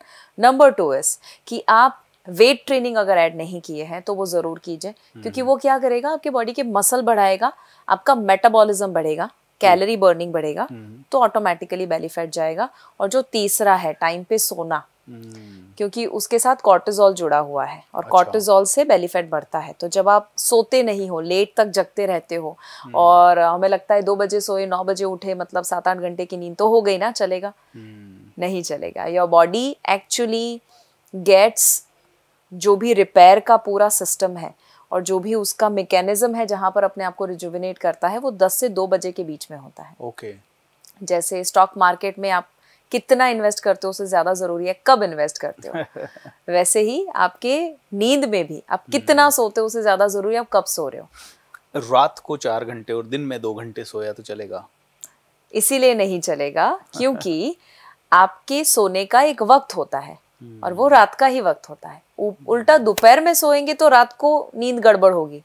number two is कि आप वेट ट्रेनिंग अगर ऐड नहीं किए हैं तो वो ज़रूर कीजिए क्योंकि हम्म। वो क्या करेगा आपके बॉडी के मसल बढ़ाएगा आपका मेटाबॉलिज्म बढ़ेगा कैलोरी बर्निंग हम्म। बढ़ेगा हम्म। तो ऑटोमेटिकली बेली फैट जाएगा और जो तीसरा है टाइम पे सोना क्योंकि उसके साथ कॉर्टिजोल जुड़ा हुआ है और अच्छा। से बेली फैट बढ़ता है तो जब आप सोते नहीं हो लेट तक जगते रहते हो और हमें लगता है दो बजे सोए नौ बजे उठे मतलब सात आठ घंटे की नींद तो हो गई ना चलेगा नहीं चलेगा योर बॉडी एक्चुअली गेट्स जो भी रिपेयर का पूरा सिस्टम है और जो भी उसका मेकेनिज्म है जहाँ पर अपने आप को रिजुविनेट करता है वो 10 से 2 बजे के बीच में होता है ओके okay. जैसे स्टॉक मार्केट में आप कितना इन्वेस्ट करते हो उससे ज़्यादा ज़रूरी है कब इन्वेस्ट करते हो [LAUGHS] वैसे ही आपके नींद में भी आप हम्म। कितना सोते हो उससे ज़्यादा ज़रूरी है आप कब सो रहे हो रात को चार घंटे और दिन में दो घंटे सोया तो चलेगा इसीलिए नहीं चलेगा [LAUGHS] क्योंकि आपके सोने का एक वक्त होता है हम्म। और वो रात का ही वक्त होता है हम्म। उल्टा दोपहर में सोएंगे तो रात को नींद गड़बड़ होगी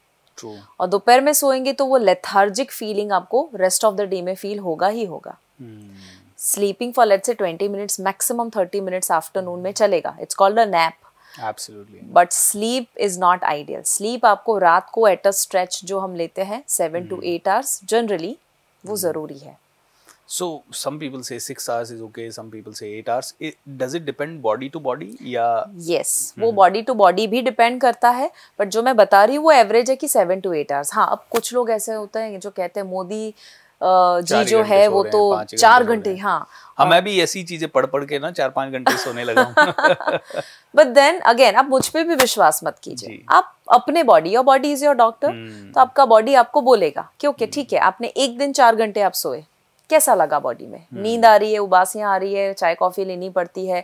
और दोपहर में सोएंगे तो वो लेथार्जिक फीलिंग आपको रेस्ट ऑफ द डे में फील होगा ही होगा sleeping for let's say twenty minutes maximum thirty minutes afternoon में चलेगा it's called a nap but sleep is not ideal sleep आपको रात को एट अ स्ट्रेच जो हम लेते हैं seven to eight hours generally वो हम्म। जरूरी है so some people say six hours is okay some people say eight hours It, does it depend body to body या yes वो बॉडी टू बॉडी भी डिपेंड करता है बट जो मैं बता रही हूँ वो एवरेज है कि सेवन टू एट आवर्स हाँ अब कुछ लोग ऐसे होते हैं जो कहते हैं मोदी जी जो है वो तो चार घंटे हाँ हाँ मैं भी ऐसी चीजें पढ़ पढ़ के ना चार पांच घंटे सोने लगा बट देन अगेन आप मुझ पर भी विश्वास मत कीजिए आप अपने body your body is your doctor तो आपका बॉडी आपको बोलेगा कि ओके हम्म। ठीक है आपने एक दिन चार घंटे आप सोए कैसा लगा बॉडी में हम्म। नींद आ रही है उबासियाँ आ रही है चाय कॉफ़ी लेनी पड़ती है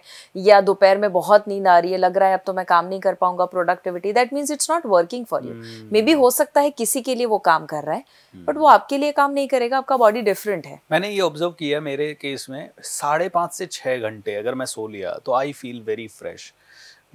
या दोपहर में बहुत नींद आ रही है लग रहा है अब तो मैं काम नहीं कर पाऊंगा productivity that means it's not working for you maybe हो सकता है किसी के लिए वो काम कर रहा है बट हम्म। वो आपके लिए काम नहीं करेगा आपका बॉडी डिफरेंट है मैंने ये ऑब्जर्व किया मेरे केस में साढ़े पाँच से छः घंटे अगर मैं सो लिया तो आई फील वेरी फ्रेश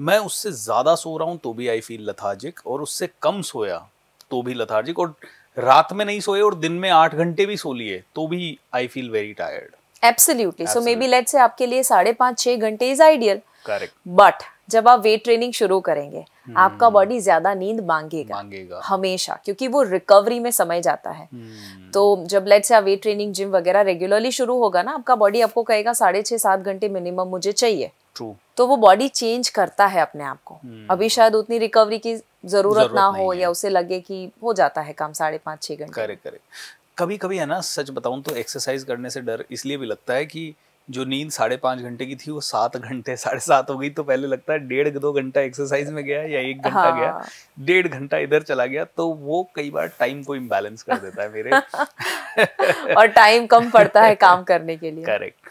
मैं उससे ज़्यादा सो रहा हूँ तो भी आई फील लथार्जिक और उससे कम सोया तो भी लथार्जिक और रात में नहीं सोए और दिन में आठ घंटे भी सो लिए तो भी I feel very tired absolutely so maybe late से आपके लिए साढ़े पांच छह घंटे इज आइडियल करेक्ट बट जब आप वेट ट्रेनिंग शुरू करेंगे hmm. आपका बॉडी ज्यादा नींद मांगेगा मांगेगा हमेशा क्योंकि वो रिकवरी में समय जाता है hmm. तो जब लेट से आप वेट ट्रेनिंग जिम वगैरह रेगुलरली शुरू होगा ना आपका बॉडी आपको कहेगा साढ़े छह सात घंटे मिनिमम मुझे चाहिए ट्रू तो वो बॉडी चेंज करता है अपने आप को हम्म। अभी शायद उतनी रिकवरी की जरूरत ना हो या उसे लगे कि हो जाता है काम साढ़े पाँच छः घंटे करे करे कभी कभी है ना सच बताऊं तो एक्सरसाइज करने से डर इसलिए भी लगता है कि जो नींद साढ़े पाँच घंटे की थी वो सात घंटे [LAUGHS] साढ़े सात हो गई तो पहले लगता है डेढ़ दो घंटा एक्सरसाइज में गया या एक घंटा हाँ। गया डेढ़ घंटा इधर चला गया तो वो कई बार टाइम को इम्बेलेंस कर देता है मेरे [LAUGHS] और टाइम कम पड़ता है [LAUGHS] काम करने के लिए करेक्ट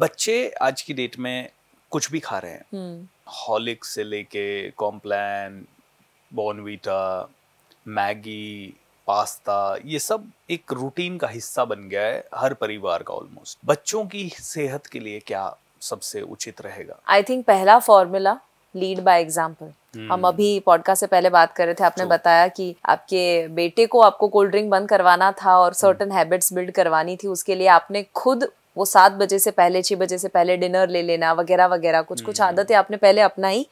बच्चे आज की डेट में कुछ भी खा रहे हैं हम्म। हॉलिक से लेके कॉम्प्लान बॉनवीटा मैगी पास्ता ये सब एक रूटीन का हिस्सा बन गया है हर परिवार का ऑलमोस्ट बच्चों की सेहत के लिए क्या सबसे उचित रहेगा आई थिंक पहला फॉर्मूला लीड बाय एग्जाम्पल हम हम्म। अभी पॉडकास्ट से पहले बात कर रहे थे आपने बताया कि आपके बेटे को आपको कोल्ड ड्रिंक बंद करवाना था और सर्टन हैबिट्स बिल्ड करवानी थी उसके लिए आपने खुद वो सात बजे से पहले छः बजे से पहले डिनर ले लेना वगैरह वगैरह कुछ कुछ हम्म। आदतें आपने पहले अपनाई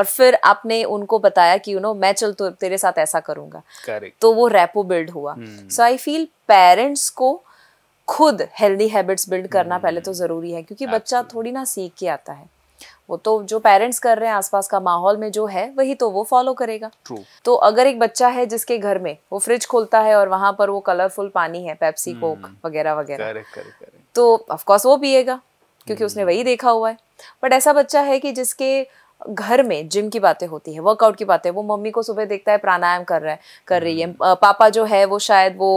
और फिर आपने उनको बताया कि यू नो मैं चल तो तेरे साथ ऐसा करूंगा Correct. तो वो रेपो बिल्ड हुआ सो आई फील पेरेंट्स को खुद हेल्दी हैबिट्स बिल्ड करना हम्म। पहले तो ज़रूरी है क्योंकि बच्चा थोड़ी ना सीख के आता है वो तो जो पेरेंट्स कर रहे हैं आसपास का माहौल में जो है वही तो वो फॉलो करेगा True. तो अगर एक बच्चा है जिसके घर में वो फ्रिज खोलता है और वहां पर वो कलरफुल पानी है पेप्सी कोक hmm. वगैरह वगैरह तो ऑफकोर्स वो पिएगा क्योंकि उसने hmm. वही देखा हुआ है बट ऐसा बच्चा है कि जिसके घर में जिम की बातें होती है वर्कआउट की बातें वो मम्मी को सुबह देखता है प्राणायाम कर रहा है कर रही है hmm. पापा जो है वो शायद वो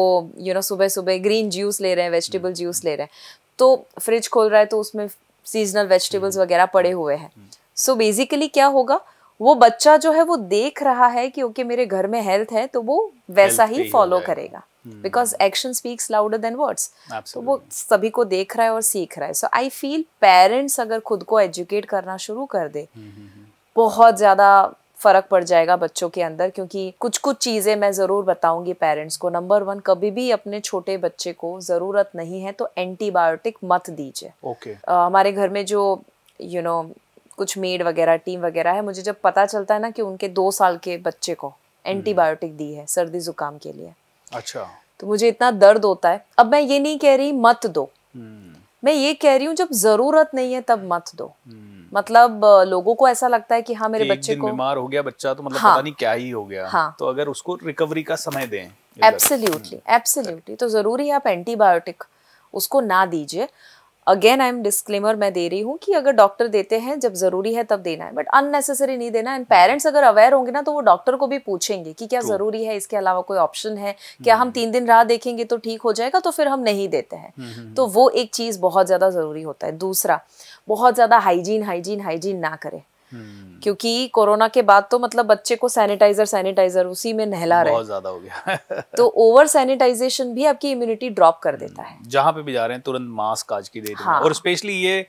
यू नो सुबह सुबह ग्रीन जूस ले रहे हैं वेजिटेबल जूस ले रहे हैं तो फ्रिज खोल रहा है तो उसमें सीजनल वेजिटेबल्स हम्म। वगैरह पड़े हम्म। हुए हैं सो हम्म। बेसिकली क्या होगा वो बच्चा जो है वो देख रहा है कि ओके okay, मेरे घर में हेल्थ है तो वो वैसा ही फॉलो करेगा because action speaks louder than words तो वो सभी को देख रहा है और सीख रहा है सो आई फील पेरेंट्स अगर खुद को एजुकेट करना शुरू कर दे बहुत ज्यादा फ़र्क पड़ जाएगा बच्चों के अंदर क्योंकि कुछ कुछ चीज़ें मैं ज़रूर बताऊंगी पेरेंट्स को नंबर वन कभी भी अपने छोटे बच्चे को ज़रूरत नहीं है तो एंटीबायोटिक मत दीजिए okay. हमारे घर में जो यू you नो know, कुछ मेड वगैरह टीम वगैरह है मुझे जब पता चलता है ना कि उनके दो साल के बच्चे को एंटीबायोटिक दी है सर्दी जुकाम के लिए अच्छा तो मुझे इतना दर्द होता है अब मैं ये नहीं कह रही मत दो हम्म। मैं ये कह रही हूँ जब जरूरत नहीं है तब मत दो हम्म। मतलब लोगों को ऐसा लगता है कि हाँ मेरे बच्चे को बीमार हो गया बच्चा तो मतलब हाँ, पता नहीं क्या ही हो गया हाँ, तो अगर उसको रिकवरी का समय दें एब्सोल्युटली हम्म। एब्सोल्युटली तो जरूरी है आप एंटीबायोटिक उसको ना दीजिए अगेन आई एम डिस्क्लेमर मैं दे रही हूँ कि अगर डॉक्टर देते हैं जब ज़रूरी है तब देना है बट अननेसेसरी नहीं देना एंड पेरेंट्स अगर अवेयर होंगे ना तो वो डॉक्टर को भी पूछेंगे कि क्या ज़रूरी है इसके अलावा कोई ऑप्शन है क्या हम्म, हम हम्म। तीन दिन राह देखेंगे तो ठीक हो जाएगा तो फिर हम नहीं देते हैं हम्म, तो वो एक चीज़ बहुत ज़्यादा ज़रूरी होता है दूसरा बहुत ज़्यादा हाइजीन हाइजीन हाइजीन ना करें हम्म। क्योंकि कोरोना के बाद तो मतलब बच्चे को सैनिटाइजर सैनिटाइजर उसी में नहला रहे बहुत ज्यादा हो गया तो ओवर सैनिटाइजेशन भी आपकी इम्यूनिटी ड्रॉप कर देता है हम्म। जहाँ पे भी जा रहे हैं तुरंत मास्क आज की डेट हाँ. और स्पेशली ये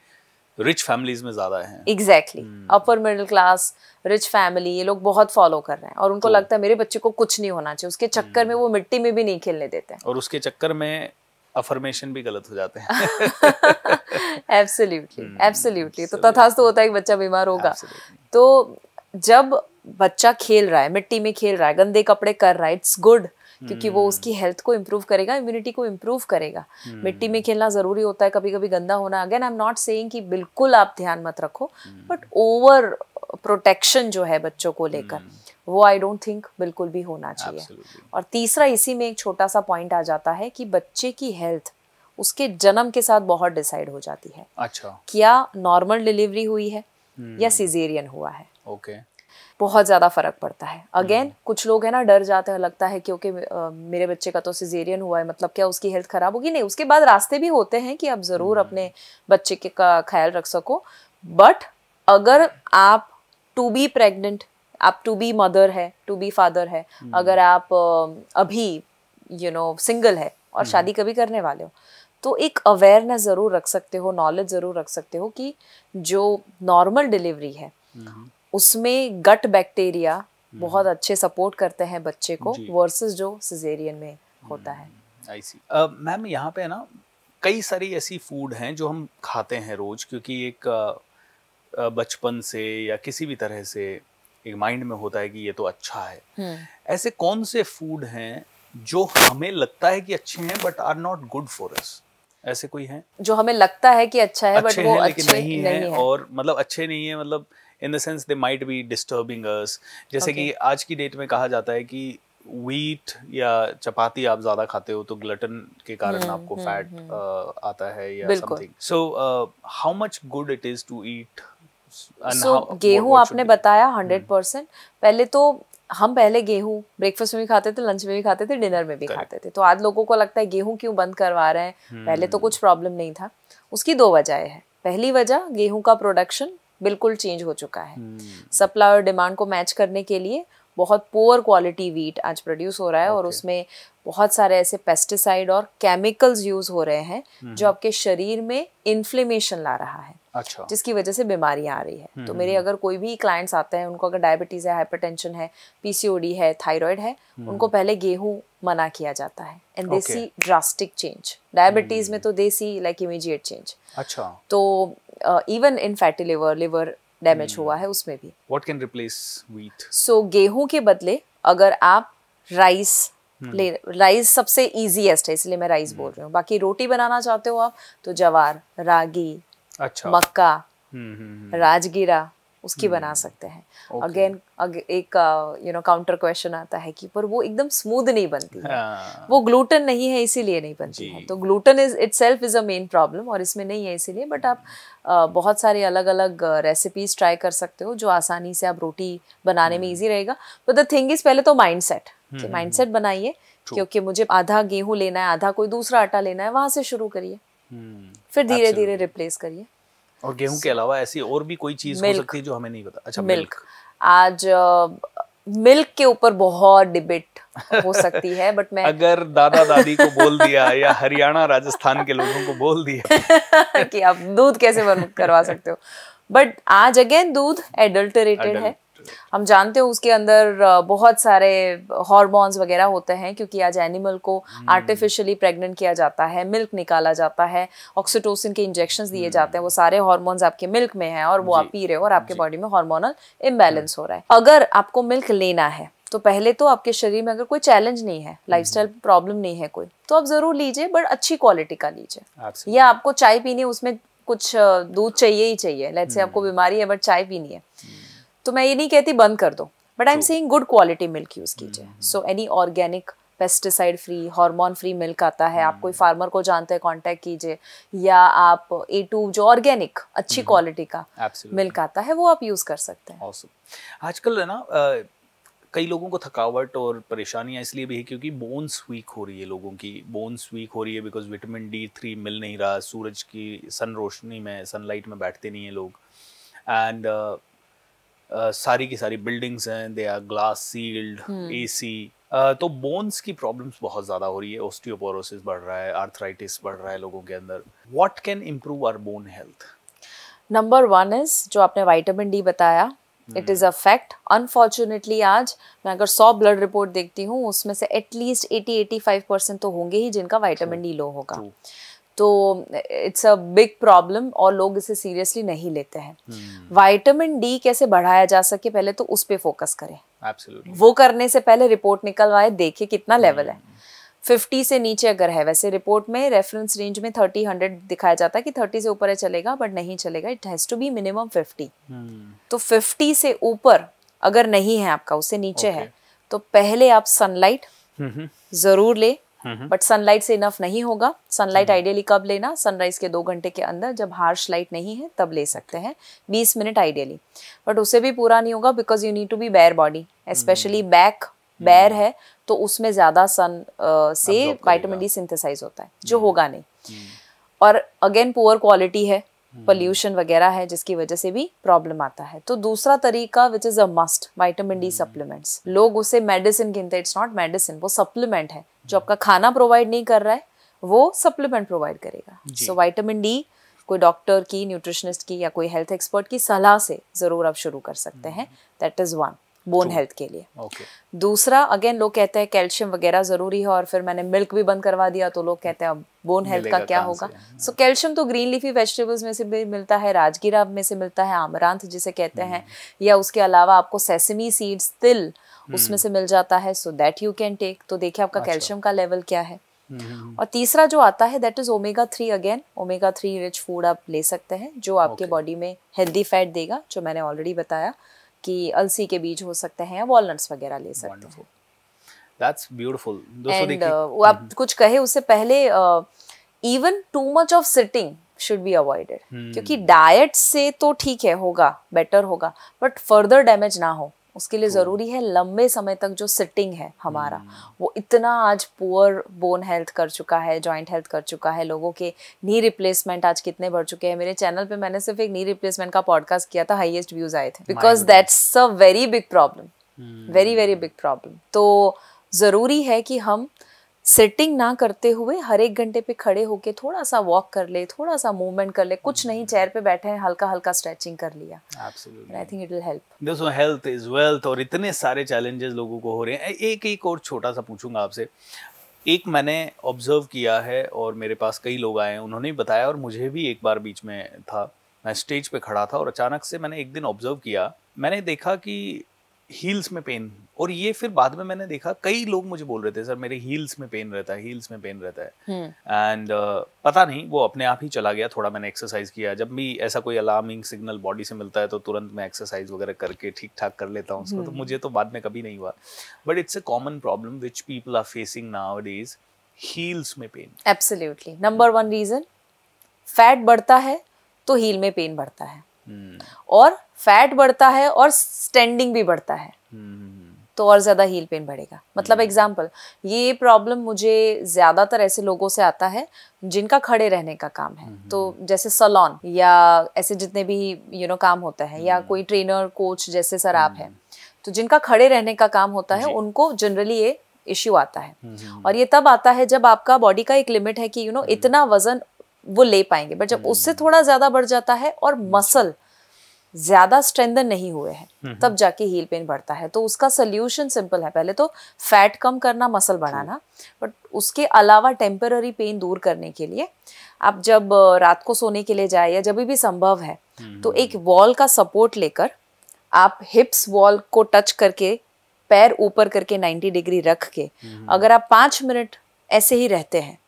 रिच फैमिलीज में ज्यादा है exactly upper middle class rich family ये लोग बहुत फॉलो कर रहे हैं और उनको तो, लगता है मेरे बच्चे को कुछ नहीं होना चाहिए उसके चक्कर में हम्म। वो मिट्टी में भी नहीं खेलने देते हैं और उसके चक्कर में अफर्मेशन भी गलत हो जाते हैं एब्सोल्युटली [LAUGHS] एब्सोल्युटली hmm, तो तथास्तु होता है कि बच्चा बीमार होगा तो जब बच्चा खेल रहा है मिट्टी में खेल रहा है गंदे कपड़े कर रहा है इट्स गुड क्योंकि वो उसकी हेल्थ हम्म। को इम्प्रूव करेगा इम्यूनिटी को इम्प्रूव करेगा हम्म। मिट्टी में खेलना ज़रूरी होता है कभी कभी गंदा होना again I am not saying कि बिल्कुल आप ध्यान मत रखो बट ओवर प्रोटेक्शन जो है बच्चों को लेकर हम्म। वो आई डोंट थिंक बिल्कुल भी होना चाहिए और तीसरा इसी में एक छोटा सा पॉइंट आ जाता है कि बच्चे की हेल्थ उसके जन्म के साथ बहुत डिसाइड हो जाती है अच्छा क्या नॉर्मल डिलीवरी हुई है या सिजेरियन हुआ है ओके okay. बहुत ज़्यादा फ़र्क पड़ता है अगेन हम्म। कुछ लोग है ना डर जाते हैं लगता है क्योंकि मेरे बच्चे का तो सिजेरियन हुआ है मतलब क्या उसकी हेल्थ ख़राब होगी नहीं उसके बाद रास्ते भी होते हैं कि आप ज़रूर हम्म। अपने बच्चे के का ख्याल रख सको बट अगर आप टू बी प्रेगनेंट आप टू बी मदर है टू बी फादर है हम्म। अगर आप अभी यू नो सिंगल है और शादी कभी करने वाले हो तो एक अवेयरनेस ज़रूर रख सकते हो नॉलेज ज़रूर रख सकते हो कि जो नॉर्मल डिलीवरी है उसमें गट बैक्टीरिया हम्म, बहुत हम्म। अच्छे सपोर्ट करते हैं बच्चे को वर्सेस जो सिजेरियन में होता है आई सी मैम यहाँ पे ना कई सारी ऐसी फूड हैं जो हम खाते हैं रोज क्योंकि एक बचपन से या किसी भी तरह से एक माइंड में होता है कि ये तो अच्छा है हम्म। ऐसे कौन से फूड हैं जो हमें लगता है कि अच्छे हैं but are not good for us ऐसे कोई हैं जो हमें लगता है कि अच्छा है बट वो अच्छे नहीं, नहीं है और मतलब अच्छे नहीं है मतलब in the sense they might be disturbing us जैसे okay. कि आज की डेट में कहा जाता है कि वीट या चपाती आप ज्यादा खाते हो तो ग्लटन के कारण hmm, आपको फैट hmm, uh, आता है या something so how much good it is to eat so गेहूं आपने बताया हंड्रेड hmm. परसेंट पहले तो हम पहले गेहूं ब्रेकफास्ट में भी खाते थे लंच में भी खाते थे डिनर में भी खाते थे तो आज लोगों को लगता है गेहूं क्यों बंद करवा रहे हैं hmm. पहले तो hmm. कुछ प्रॉब्लम नहीं था उसकी दो वजह है पहली वजह गेहूं का प्रोडक्शन बिल्कुल चेंज हो चुका है हम्म। सप्लाई और डिमांड को मैच करने के लिए बहुत पुअर क्वालिटी वीट आज प्रोड्यूस हो रहा है okay. और उसमें बहुत सारे ऐसे पेस्टिसाइड और केमिकल्स यूज हो रहे हैं जो हम्म। आपके शरीर में इन्फ्लेमेशन ला रहा है अच्छा। जिसकी वजह से बीमारियां आ रही है तो हम्म, मेरे अगर कोई भी क्लाइंट्स आते हैं उनको अगर डायबिटीज है हाइपरटेंशन है पीसीओडी है थायराइड है उनको पहले गेहूं मना किया जाता है एंड देसी ड्रास्टिक चेंज डायबिटीज में तो देसी लाइक इमीडिएट चेंज अच्छा तो even in fatty liver liver damage हुआ है उसमें भी what can replace wheat so गेहूं के बदले अगर आप राइस hmm. ले राइस सबसे इजीएस्ट है इसलिए मैं राइस hmm. बोल रही हूँ बाकी रोटी बनाना चाहते हो आप तो जवार रागी अच्छा मक्का hmm, राजगिरा उसकी बना हम्म। सकते हैं अगेन okay. एक यू नो काउंटर क्वेश्चन आता है कि पर वो एकदम स्मूथ नहीं बनती है हाँ। वो ग्लूटन नहीं है इसीलिए नहीं बनती है तो gluten is itself is a main problem और इसमें नहीं है इसीलिए बट आप आ, बहुत सारे अलग अलग रेसिपीज ट्राई कर सकते हो जो आसानी से आप रोटी बनाने में ईजी हम्म। रहेगा बट द थिंग इज पहले तो माइंड सेट माइंड सेट बनाइए क्योंकि मुझे आधा गेहूं लेना है आधा कोई दूसरा आटा लेना है वहां से शुरू करिए हम्म, फिर धीरे धीरे रिप्लेस करिए और गेहूं के अलावा ऐसी और भी कोई चीज हो सकती है जो हमें नहीं पता अच्छा मिल्क आज मिल्क के ऊपर बहुत डिबेट हो सकती है बट मैं [LAUGHS] अगर दादा दादी को बोल दिया या हरियाणा राजस्थान के लोगों को बोल दिया [LAUGHS] कि आप दूध कैसे करवा सकते हो बट आज अगेन दूध एडल्टरेटेड है हम जानते हो उसके अंदर बहुत सारे हॉर्मोन्स वगैरह होते हैं क्योंकि आज एनिमल को आर्टिफिशियली हम्म। प्रेग्नेंट किया जाता है मिल्क निकाला जाता है ऑक्सीटोसिन के इंजेक्शन दिए हम्म। जाते हैं वो सारे हॉर्मोन्स आपके मिल्क में है और वो आप पी रहे हो और आपके बॉडी में हॉर्मोनल इम्बेलेंस हो रहा है अगर आपको मिल्क लेना है तो पहले तो आपके शरीर में अगर कोई चैलेंज नहीं है लाइफस्टाइल प्रॉब्लम हम्म। नहीं है कोई तो आप ज़रूर लीजिए बट अच्छी क्वालिटी का लीजिए या आपको चाय पीनी है उसमें कुछ दूध चाहिए ही चाहिए लेट्स से आपको बीमारी है बट चाय पीनी है तो मैं ये नहीं कहती बंद कर दो but I am saying good quality milk use कीजिए so any organic pesticide free hormone free milk आता है आप कोई फार्मर hmm. को जानते हैं कांटेक्ट कीजिए या आप ए टू जो ऑर्गेनिक अच्छी क्वालिटी hmm, hmm. का मिल्क आता है वो आप यूज़ कर सकते हैं awesome. आजकल है ना कई लोगों को थकावट और परेशानियाँ इसलिए भी है क्योंकि बोन्स वीक हो रही है लोगों की बोन्स वीक हो रही है बिकॉज विटामिन डी थ्री मिल नहीं रहा सूरज की सन रोशनी में सनलाइट में बैठते नहीं है लोग एंड सारी की सारी बिल्डिंग्स हैं they are glass sealed A C तो बोन्स की प्रॉब्लम्स बहुत ज़्यादा हो रही है ओस्टियोपोरोसिस बढ़ रहा है आर्थराइटिस बढ़ रहा है लोगों के अंदर what can improve our bone health number one is जो आपने वाइटामिन डी बताया it is a fact unfortunately आज मैं अगर सौ ब्लड रिपोर्ट देखती हूँ उसमें से एटलीस्ट 80-85 परसेंट तो होंगे ही जिनका वाइटामिन डी लो होगा True. तो इट्स अ बिग प्रॉब्लम और लोग इसे सीरियसली नहीं लेते हैं वाइटामिन हम्म। डी कैसे बढ़ाया जा सके पहले तो उस पर फोकस करें Absolutely. वो करने से पहले रिपोर्ट निकलवाए देखे कितना लेवल है फिफ्टी हम्म। से नीचे अगर है वैसे रिपोर्ट में रेफरेंस रेंज में थर्टी हंड्रेड दिखाया जाता है कि थर्टी से ऊपर है चलेगा बट नहीं चलेगा it has to be minimum fifty तो फिफ्टी से ऊपर अगर नहीं है आपका उससे नीचे okay. है तो पहले आप सनलाइट हम्म, जरूर ले बट सनलाइट से इनफ नहीं होगा सनलाइट आइडियली कब लेना सनराइज के दो घंटे के अंदर जब हार्श लाइट नहीं है तब ले सकते हैं बीस मिनट आइडियली बट उसे भी पूरा नहीं होगा because you need to be bare body specially back bare है तो उसमें ज्यादा सन से वाइटामिन डी सिंथेसाइज होता है जो हम्म। होगा नहीं हम्म। और अगेन पुअर क्वालिटी है पोल्यूशन hmm. वगैरह है जिसकी वजह से भी प्रॉब्लम आता है तो दूसरा तरीका which is a must vitamin D supplements लोग उसे मेडिसिन गिनते इट्स नॉट मेडिसिन वो सप्लीमेंट है जो आपका खाना प्रोवाइड नहीं कर रहा है वो सप्लीमेंट प्रोवाइड करेगा सो वाइटामिन डी कोई डॉक्टर की न्यूट्रिशनिस्ट की या कोई हेल्थ एक्सपर्ट की सलाह से ज़रूर आप शुरू कर सकते hmm. हैं दैट इज़ वन बोन तो- हेल्थ के लिए okay. दूसरा अगेन लोग कहते हैं कैल्शियम वगैरह ज़रूरी है और फिर मैंने मिल्क भी बंद करवा दिया तो लोग कहते हैं अब बोन हेल्थ का क्या होगा सो हाँ। so, कैल्शियम तो ग्रीन लीफी वेजिटेबल्स में से भी मिलता है राजगीरा में से मिलता है आमरांत जिसे कहते हैं हम्म। या उसके अलावा आपको सेसमी सीड्स तिल उसमें हम्म। से मिल जाता है so that you can take तो देखिए आपका अच्छा। कैल्शियम का लेवल क्या है हम्म, और तीसरा जो आता है that is omega three again omega three rich food आप ले सकते हैं जो आपके बॉडी में हेल्दी फैट देगा जो मैंने ऑलरेडी बताया आपकी अलसी के बीज हो सकते हैं वॉलनट्स वगैरह ले सकते हैं दैट्स ब्यूटीफुल एंड आप हम्म। कुछ कहे उससे पहले even too much of sitting should be avoided क्योंकि डाइट हम्म। से तो ठीक है होगा बेटर होगा बट फर्दर डैमेज ना हो उसके लिए तो ज़रूरी है लंबे समय तक जो सिटिंग है हमारा हम्म। वो इतना आज पुअर बोन हेल्थ कर चुका है जॉइंट हेल्थ कर चुका है लोगों के नी रिप्लेसमेंट आज कितने बढ़ चुके हैं मेरे चैनल पे मैंने सिर्फ एक नी रिप्लेसमेंट का पॉडकास्ट किया था हाईएस्ट व्यूज आए थे because that's a very big problem very very big problem तो ज़रूरी है कि हम सेटिंग ना करते हुए हर एक घंटे पे खड़े होके थोड़ा सा वॉक कर ले थोड़ा सा मूवमेंट कर ले कुछ नहीं चेयर हम्म। पे बैठे हैं हल्का हल्का स्ट्रेचिंग कर लिया I think it will help दोस्तों हेल्थ इज वेल्थ और इतने सारे चैलेंजेस लोगों को हो रहे हैं एक एक और छोटा सा पूछूंगा आपसे एक मैंने ऑब्जर्व किया है और मेरे पास कई लोग आए हैं उन्होंने बताया और मुझे भी एक बार बीच में था मैं स्टेज पे खड़ा था और अचानक से मैंने एक दिन ऑब्जर्व किया मैंने देखा कि हील्स में पेन और ये फिर बाद में मैंने देखा कई लोग मुझे बोल रहे थे सर मेरे हील्स में पेन रहता है हील्स में पेन रहता है एंड हम्म। uh, पता नहीं वो अपने आप ही चला गया थोड़ा मैंने एक्सरसाइज किया जब भी ऐसा कोई अलार्मिंग सिग्नल बॉडी से मिलता है तो तुरंत मैं एक्सरसाइज वगैरह करके ठीक ठाक कर लेता हूँ उसको तो हम्म। मुझे तो बाद में कभी नहीं हुआ but it's a common problem which people are facing nowadays heels में pain absolutely number one reason fat बढ़ता है तो हील में पेन बढ़ता है hmm. और फैट बढ़ता है और स्टैंडिंग भी बढ़ता है hmm. तो और ज़्यादा हील पेन बढ़ेगा मतलब एग्जाम्पल हम्म। ये प्रॉब्लम मुझे ज़्यादातर ऐसे लोगों से आता है जिनका खड़े रहने का काम है हम्म, तो हम्म। जैसे सलोन या ऐसे जितने भी यू नो काम होता है या कोई ट्रेनर कोच जैसे सर आप हैं तो जिनका खड़े रहने का काम होता है उनको जनरली ये इश्यू आता है और ये तब आता है जब आपका बॉडी का एक लिमिट है कि यू you नो know, इतना वजन वो ले पाएंगे बट जब उससे थोड़ा ज्यादा बढ़ जाता है और मसल अच्छा। ज्यादा स्ट्रेंदन नहीं हुए हैं हम्म, हम्म। तब जाके हील पेन बढ़ता है तो उसका सोल्यूशन सिंपल है पहले तो फैट कम करना मसल बढ़ाना बट उसके अलावा टेम्पररी पेन दूर करने के लिए आप जब रात को सोने के लिए जाए या जब भी संभव है हम्म, तो एक वॉल का सपोर्ट लेकर आप हिप्स वॉल को टच करके पैर ऊपर करके 90 डिग्री रख के अगर आप पांच मिनट ऐसे ही रहते हैं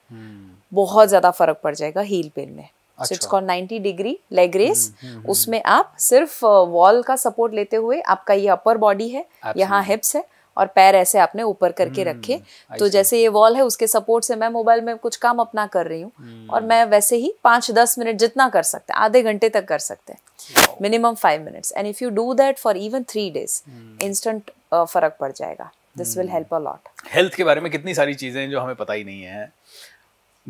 बहुत ज़्यादा फर्क पड़ जाएगा हील पेन में so it's call 90 degree leg raise उसमें आप सिर्फ वॉल uh, का सपोर्ट लेते हुए आपका ये अपर बॉडी है यहाँ हिप्स है और पैर ऐसे आपने ऊपर करके hmm, रखे तो जैसे ये वॉल है उसके सपोर्ट से मैं मोबाइल में कुछ काम अपना कर रही हूँ hmm. और मैं वैसे ही पाँच दस मिनट जितना कर सकते हैं आधे घंटे तक कर सकते हैं minimum five minutes and if you do that for even three days instant फर्क पड़ जाएगा this will help a lot health के बारे में कितनी सारी चीजें जो हमें पता ही नहीं है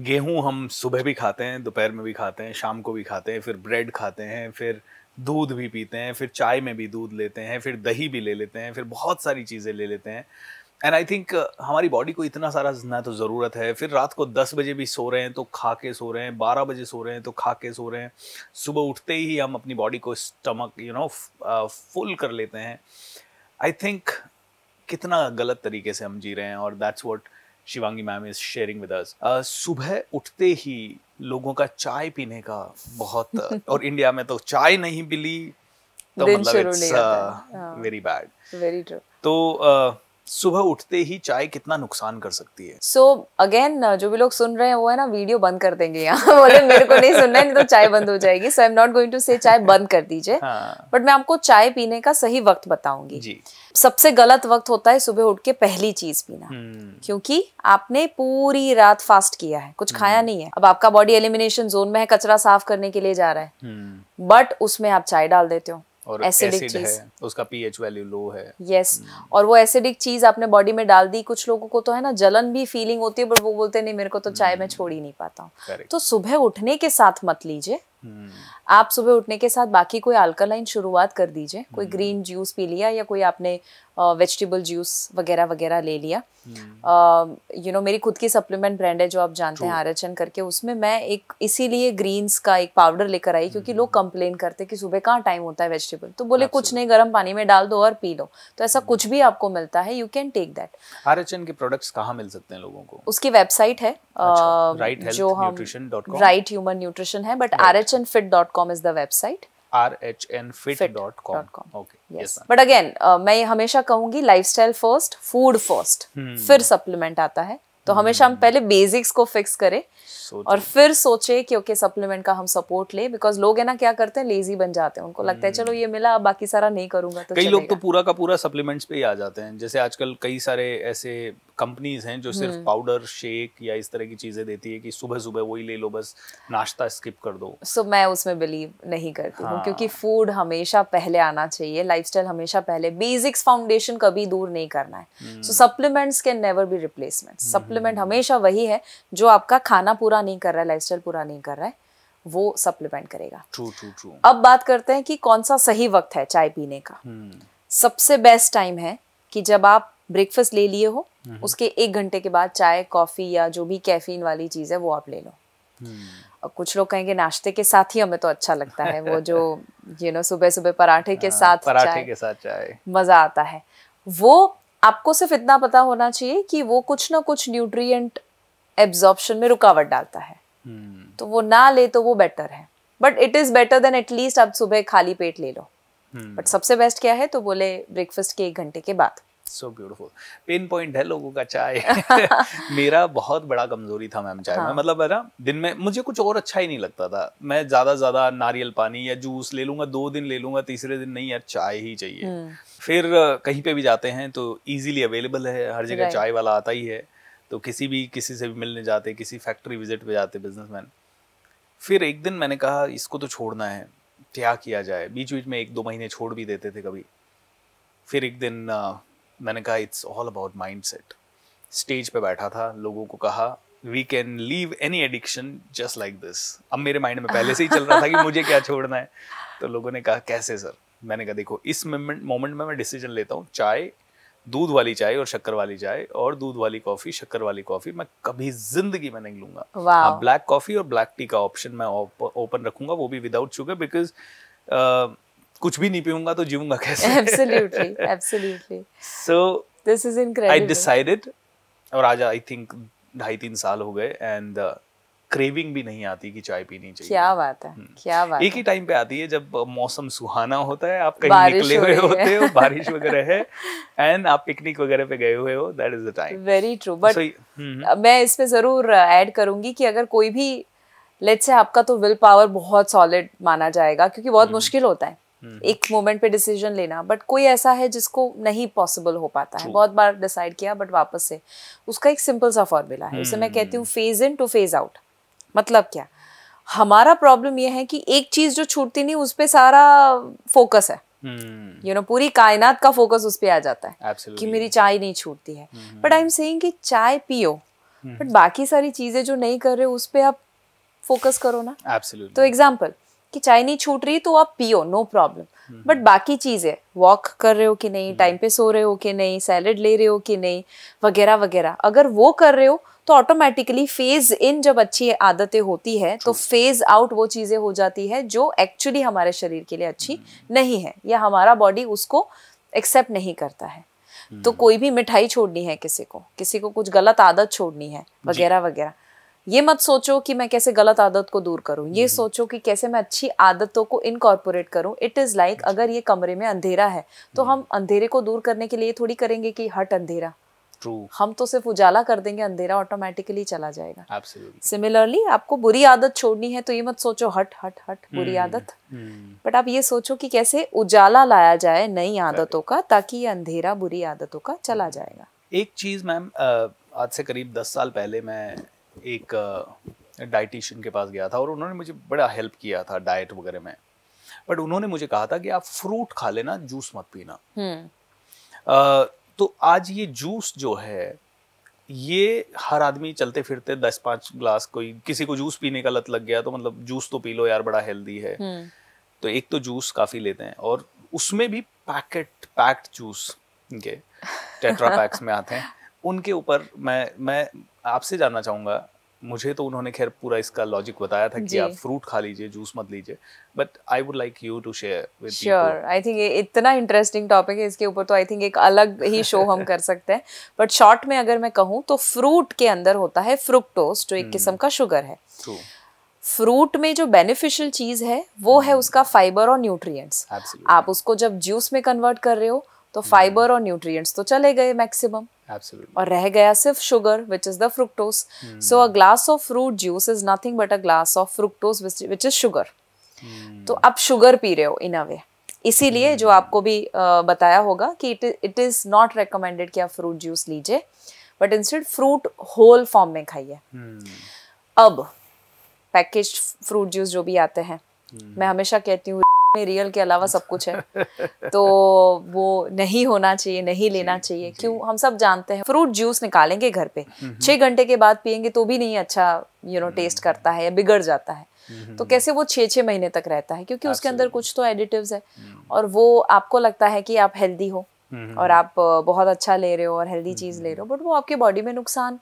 गेहूं हम सुबह भी खाते हैं दोपहर में भी खाते हैं शाम को भी खाते हैं फिर ब्रेड खाते हैं फिर दूध भी पीते हैं फिर चाय में भी दूध लेते हैं फिर दही भी ले लेते हैं फिर बहुत सारी चीज़ें ले लेते हैं एंड आई थिंक हमारी बॉडी को इतना सारा ना तो ज़रूरत है फिर रात को दस बजे भी सो रहे हैं तो खा के सो रहे हैं बारह बजे सो रहे हैं तो खा के सो रहे हैं सुबह उठते ही हम अपनी बॉडी को स्टमक यू नो फुल कर लेते हैं आई थिंक कितना गलत तरीके से हम जी रहे हैं और that's what Shivangi ma'am is sharing with us सुबह उठते ही लोगों का चाय पीने का बहुत [LAUGHS] और इंडिया में तो चाय नहीं मिली तो मतलब it's very bad very true तो uh, सुबह उठते ही चाय कितना नुकसान कर सकती है सो so, अगेन uh, जो भी लोग सुन रहे हैं वो है ना वीडियो बंद कर देंगे यहाँ बोले [LAUGHS] मेरे को नहीं सुनना है नहीं तो चाय बंद हो जाएगी so I am not going to say चाय बंद कर दीजिए हाँ. बट मैं आपको चाय पीने का सही वक्त बताऊंगी जी सबसे गलत वक्त होता है सुबह उठ के पहली चीज पीना हम्म। क्योंकि आपने पूरी रात फास्ट किया है कुछ खाया हम्म। नहीं है अब आपका बॉडी एलिमिनेशन जोन में है कचरा साफ करने के लिए जा रहा है बट हम्म। उसमें आप चाय डाल देते हो और एसिडिक है उसका पीएच वैल्यू लो है यस yes. हम्म। और वो एसिडिक चीज आपने बॉडी में डाल दी कुछ लोगों को तो है ना जलन भी फीलिंग होती है बट वो बोलते नहीं मेरे को तो चाय में हम्म। छोड़ ही नहीं पाता हूँ तो सुबह उठने के साथ मत लीजिए हम्म। आप सुबह उठने के साथ बाकी कोई अल्कालाइन शुरुआत कर दीजिए कोई ग्रीन हम्म। जूस पी लिया या कोई आपने वेजिटेबल जूस वगैरह वगैरह ले लिया यू हम्म। नो मेरी खुद की सप्लीमेंट ब्रांड है जो आप जानते हैं आरचन करके उसमें मैं एक इसीलिए ग्रीन्स का एक पाउडर लेकर आई क्योंकि लोग कंप्लेन करते कि सुबह कहाँ टाइम होता है वेजिटेबल तो बोले कुछ नहीं गर्म पानी में डाल दो और पी लो तो ऐसा कुछ भी आपको मिलता है you can take that RHN के प्रोडक्ट्स कहाँ मिल सकते हैं लोगों को उसकी वेबसाइट है अच्छा, जो हम राइट ह्यूमन न्यूट्रिशन है but our rhnfit.com is the website. rhnfit.com. Okay. Yes. yes but again, uh, मैं हमेशा कहूंगी lifestyle first, food first, hmm. फिर supplement आता है. तो hmm. हमेशा हम पहले बेसिक्स को फिक्स करें और फिर सोचे कि ओके सप्लीमेंट का हम सपोर्ट ले बिकॉज लोग है ना क्या करते हैं लेजी बन जाते हैं उनको लगता है hmm. चलो ये मिला अब बाकी सारा नहीं करूंगा तो कई लोग तो पूरा का पूरा सप्लीमेंट्स पे ही आ जाते हैं जैसे आजकल कई सारे ऐसे कंपनीज हैं जो सिर्फ पाउडर हम्म। शेक या इस तरह की चीजें देती है कि सुबह सुबह वही ले लो बस नाश्ता स्किप कर दो सो so, मैं उसमें बिलीव नहीं करती हाँ. हूँ क्योंकि फूड हाँ। हमेशा पहले आना चाहिए लाइफस्टाइल हमेशा पहले बेसिक्स फाउंडेशन कभी दूर नहीं करना है so supplements can never be replacement supplement हमेशा वही है जो आपका खाना पूरा नहीं कर रहा है लाइफ पूरा नहीं कर रहा है वो सप्लीमेंट करेगा true, true, true. अब बात करते हैं कि कौन सा सही वक्त है चाय पीने का hmm. सबसे बेस्ट टाइम है कि जब आप ब्रेकफास्ट ले लिए हो हम्म। उसके एक घंटे के बाद चाय कॉफ़ी या जो भी कैफीन वाली चीज़ है वो आप ले लो हम्म। और कुछ लोग कहेंगे नाश्ते के साथ ही हमें तो अच्छा लगता है वो जो यू नो सुबह सुबह पराठे के हाँ, साथ पराठे के साथ चाय मज़ा आता है वो आपको सिर्फ इतना पता होना चाहिए कि वो कुछ ना कुछ न्यूट्रिएंट एब्जॉर्प्शन में रुकावट डालता है हम्म। तो वो ना ले तो वो बेटर है but it is better than at least आप सुबह खाली पेट ले लो बट सबसे बेस्ट क्या है तो बोले ब्रेकफास्ट के एक घंटे के बाद सो ब्यूटीफुल पेन पॉइंट है लोगों का चाय [LAUGHS] मेरा बहुत बड़ा कमजोरी था मैम चाय हाँ. में मतलब है ना दिन में मुझे कुछ और अच्छा ही नहीं लगता था मैं ज्यादा ज्यादा नारियल पानी या जूस ले लूंगा दो दिन ले लूंगा तीसरे दिन नहीं यार चाय ही चाहिए हम्म। फिर कहीं पे भी जाते हैं तो इजीली अवेलेबल है हर जगह चाय वाला आता ही है तो किसी भी किसी से भी मिलने जाते किसी फैक्ट्री विजिट पे जाते बिजनेसमैन फिर एक दिन मैंने कहा इसको तो छोड़ना है क्या किया जाए बीच बीच में एक दो महीने छोड़ भी देते थे कभी फिर एक दिन मैंने कहा it's all about mindset stage पर बैठा था लोगों को कहा we can leave any addiction just like this अब मेरे माइंड में पहले से ही चल रहा था कि मुझे क्या छोड़ना है तो लोगों ने कहा कैसे सर मैंने कहा देखो इस मोमेंट में मैं डिसीजन लेता हूँ चाय दूध वाली चाय और शक्कर वाली चाय और दूध वाली कॉफी शक्कर वाली कॉफी मैं कभी जिंदगी में नहीं लूंगा हाँ ब्लैक कॉफी और ब्लैक टी का ऑप्शन मैं ओपन रखूंगा वो भी विदाउट शुगर बिकॉज कुछ भी नहीं पीऊंगा तो जीऊंगा कैसे absolutely absolutely so this is incredible I decided और आज आई थिंक ढाई तीन साल हो गए एंड क्रेविंग uh, भी नहीं आती कि चाय पीनी चाहिए क्या बात है hmm. क्या बात एक ही टाइम पे आती है जब uh, मौसम सुहाना होता है आप कहीं निकले हुए हो होते हो बारिश वगैरह है एंड [LAUGHS] आप पिकनिक वगैरह पे गए हुए हो that is the time very true but मैं इस पे जरूर ऐड करूंगी कि अगर कोई भी लेट्स से आपका तो विल पावर बहुत सॉलिड माना जाएगा क्योंकि बहुत hmm. मुश्किल होता है हम्म। एक मोमेंट पे डिसीजन लेना बट कोई ऐसा है जिसको नहीं पॉसिबल हो पाता है बहुत बार डिसाइड किया बट वापस से उसका एक सिंपल सा फॉर्मूला है उसे मैं कहती हूँ phase in to phase out मतलब क्या हमारा प्रॉब्लम यह है कि एक चीज जो छूटती नहीं उस पर सारा फोकस है you hmm. Know you know, पूरी कायनात का फोकस उस पर आ जाता है Absolutely. कि मेरी चाय नहीं छूटती है बट आई एम सेइंग कि चाय पियो बट हम्म। hmm. बाकी सारी चीजें जो नहीं कर रहे उस पर आप फोकस करो ना Absolutely. तो एग्जाम्पल कि चाय नहीं छूट रही तो आप पियो नो प्रॉब्लम बट बाकी चीज़ें वॉक कर रहे हो कि नहीं टाइम हम्म। पे सो रहे हो कि नहीं सैलड ले रहे हो कि नहीं वगैरह वगैरह अगर वो कर रहे हो तो ऑटोमेटिकली फेज इन जब अच्छी आदतें होती है तो फेज आउट वो चीज़ें हो जाती है जो एक्चुअली हमारे शरीर के लिए अच्छी हम्म। नहीं है या हमारा बॉडी उसको एक्सेप्ट नहीं करता है तो हम्म। कोई भी मिठाई छोड़नी है किसी को किसी को कुछ गलत आदत छोड़नी है वगैरह वगैरह ये मत सोचो कि मैं कैसे गलत आदत को दूर करूं ये हम्म। सोचो कि कैसे मैं अच्छी आदतों को इनकॉर्पोरेट करूं इट इज़ लाइक अगर ये कमरे में अंधेरा है तो हम्म। हम अंधेरे को दूर करने के लिए थोड़ी करेंगे कि हट अंधेरा True. हम तो सिर्फ उजाला कर देंगे अंधेरा ऑटोमेटिकली चला जाएगा सिमिलरली आपको बुरी आदत छोड़नी है तो ये मत सोचो हट हट हट बुरी हम्म। आदत बट hmm. आप ये सोचो कि कैसे उजाला लाया जाए नई आदतों का ताकि ये अंधेरा बुरी आदतों का चला जाएगा एक चीज मैम आज से करीब दस साल पहले मैं एक डाइटिशियन के पास गया था और उन्होंने मुझे बड़ा हेल्प किया था डाइट वगैरह में बट उन्होंने मुझे कहा था कि आप फ्रूट खा लेना जूस मत पीना आ, हम्म। तो आज ये जूस जो है ये हर आदमी चलते फिरते दस पांच ग्लास कोई किसी को जूस पीने का लत लग गया तो मतलब जूस तो पी लो यार बड़ा हेल्दी है हम्म। तो एक तो जूस काफी लेते हैं और उसमें भी पैकेट पैक्ड जूस के टेट्रा पैक्स में आते हैं उनके ऊपर मैं मैं आपसे जानना चाहूंगा मुझे तो उन्होंने खैर पूरा इसका लॉजिक बताया था कि आप फ्रूट खा लीजिए जूस मत लीजिए but I would like you to share with sure I think इतना इंटरेस्टिंग टॉपिक है इसके ऊपर तो आई थिंक एक अलग ही शो हम कर सकते हैं बट [LAUGHS] शॉर्ट में अगर मैं कहूँ तो फ्रूट के अंदर होता है फ्रुक्टोज जो एक hmm. किस्म का शुगर है फ्रूट में जो बेनिफिशियल चीज है वो है hmm. उसका फाइबर और न्यूट्रिएंट्स आप उसको जब जूस में कन्वर्ट कर रहे हो तो फाइबर hmm. और न्यूट्रिएंट्स तो चले गए मैक्सिमम Absolutely. और रह गया सिर्फ sugar which is the fructose so a glass of fruit juice is nothing but a glass of fructose which is sugar तो आप शुगर पी रहे हो इन अ वे इसीलिए जो hmm. आपको भी बताया होगा कि it it is not recommended कि आप फ्रूट जूस लीजिए but instead fruit whole form में खाइए hmm. अब पैकेज फ्रूट जूस जो भी आते हैं hmm. मैं हमेशा कहती हूँ में रियल के अलावा सब कुछ है [LAUGHS] तो वो नहीं होना चाहिए नहीं लेना चाहिए क्यों हम सब जानते हैं फ्रूट जूस निकालेंगे घर पे हम्म, हम्म। छह घंटे के बाद पियेंगे तो भी नहीं अच्छा यू नो टेस्ट करता है या बिगड़ जाता है हम्म, तो कैसे वो छः छः महीने तक रहता है क्योंकि उसके अंदर कुछ तो एडिटिव्स है और वो आपको लगता है कि आप हेल्दी हो और आप बहुत अच्छा ले रहे हो और हेल्दी चीज़ ले रहे हो बट वो आपके बॉडी में नुकसान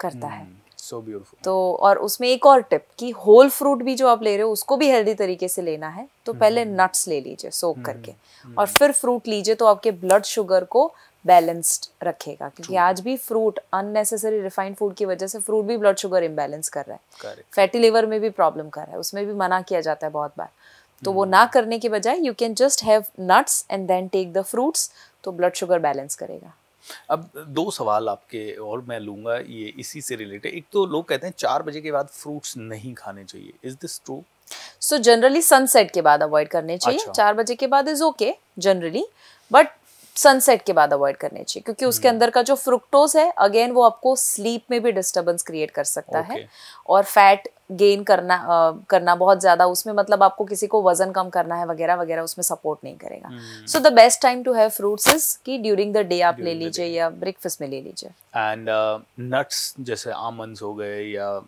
करता है सो so beautiful. तो और उसमें एक और टिप कि होल फ्रूट भी जो आप ले रहे हो उसको भी हेल्दी तरीके से लेना है तो hmm. पहले नट्स हम्म, ले लीजिए सोक hmm. हम्म, करके hmm. और फिर फ्रूट लीजिए तो आपके ब्लड शुगर को बैलेंस्ड रखेगा क्योंकि आज भी फ्रूट अननेसेसरी रिफाइंड फूड की वजह से फ्रूट भी ब्लड शुगर इम्बेलेंस कर रहा है फैटी लिवर में भी प्रॉब्लम कर रहा है उसमें भी मना किया जाता है बहुत बार तो वो ना करने के बजाय you can just have nuts and then take the fruits तो ब्लड शुगर बैलेंस करेगा अब दो सवाल आपके और मैं लूंगा ये इसी से रिलेटेड एक तो लोग कहते हैं चार बजे के बाद फ्रूट्स नहीं खाने चाहिए is this true so generally sunset के बाद अवॉइड करने चाहिए अच्छा। चार बजे के बाद is okay generally but sunset के बाद अवॉइड करने चाहिए क्योंकि उसके hmm. अंदर का जो फ्रुक्टोज है अगेन वो आपको स्लीप में भी डिस्टरबेंस क्रिएट कर सकता okay. है और फैट गेन करना आ, करना बहुत ज़्यादा उसमें मतलब आपको किसी को वजन कम करना है वगैरह वगैरह उसमें सपोर्ट नहीं करेगा so the best time to have fruits is कि ड्यूरिंग द डे आप ले लीजिए या ब्रेकफास्ट में ले लीजिए एंड नट्स uh, जैसे आमंड्स हो गए या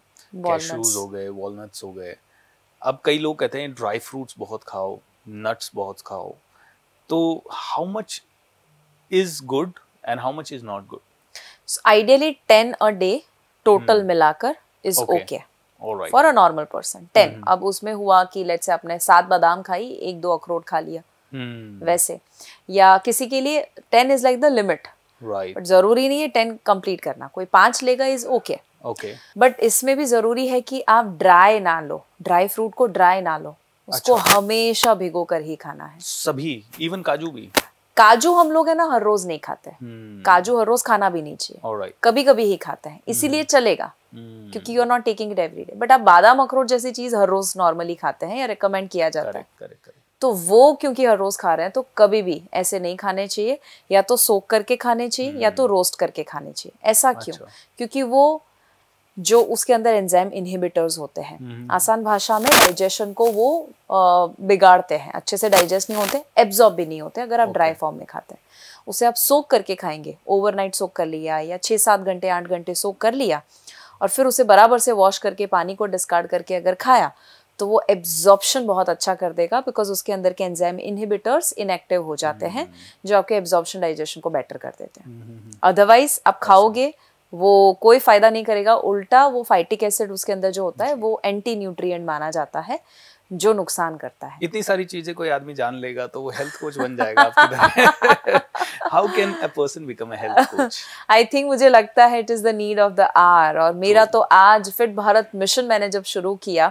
कैशूज हो गए वॉलनट्स हो गए अब कई लोग कहते हैं ड्राई फ्रूट्स बहुत खाओ नट्स बहुत खाओ तो how much is good and how much is not good? So ideally 10 a day total hmm. मिलाकर is okay. okay. For a normal person ten अब उसमें हुआ कि लेट से आपने सात बादाम खाई एक दो अखरोट खा लिया hmm. वैसे या किसी के लिए ten is like the limit but जरूरी नहीं है टेन कंप्लीट करना कोई पांच लेगा इज ओके ओके बट इसमें भी जरूरी है कि आप ड्राई ना लो ड्राई फ्रूट को ड्राई ना लो उसको अच्छा। हमेशा भिगो कर ही खाना है सभी इवन काजू भी काजू हम लोग है ना हर रोज नहीं खाते hmm. काजू हर रोज खाना भी नहीं चाहिए right. कभी कभी ही खाते हैं इसीलिए hmm. चलेगा hmm. क्योंकि you are not taking it every day but आप बादाम अखरोट जैसी चीज हर रोज नॉर्मली खाते हैं या रिकमेंड किया जाता correct, है correct, correct. तो वो क्योंकि हर रोज खा रहे हैं तो कभी भी ऐसे नहीं खाने चाहिए या तो सोख करके खाने चाहिए या तो रोस्ट करके खाने चाहिए ऐसा क्यों अच्छा। क्योंकि वो जो उसके अंदर एंजाइम इनहिबिटर्स होते हैं हम्म। आसान भाषा में डाइजेशन को वो बिगाड़ते हैं अच्छे से डाइजेस्ट नहीं होते एब्जॉर्ब भी नहीं होते अगर आप ड्राई फॉर्म में खाते हैं उसे आप सोक करके खाएंगे ओवरनाइट सोक कर लिया या छः सात घंटे आठ घंटे सोक कर लिया और फिर उसे बराबर से वॉश करके पानी को डिस्कार्ड करके अगर खाया तो वो एब्जॉर्प्शन बहुत अच्छा कर देगा बिकॉज उसके अंदर के एंजाइम इनहिबिटर्स इनएक्टिव हो जाते हैं हम्म। जो आपके एब्जॉर्प्शन डाइजेशन को बेटर कर देते हैं अदरवाइज हम्म, आप अच्छा। खाओगे वो कोई फ़ायदा नहीं करेगा उल्टा वो फाइटिक एसिड उसके अंदर जो होता है वो एंटी न्यूट्रिएंट माना जाता है जो नुकसान करता है इतनी सारी चीजें कोई आदमी जान लेगा तो वो हेल्थ कोच बन जाएगा how can a person become health coach I think मुझे लगता है it is the need of the hour और मेरा तो आज फिट भारत मिशन मैंने जब शुरू किया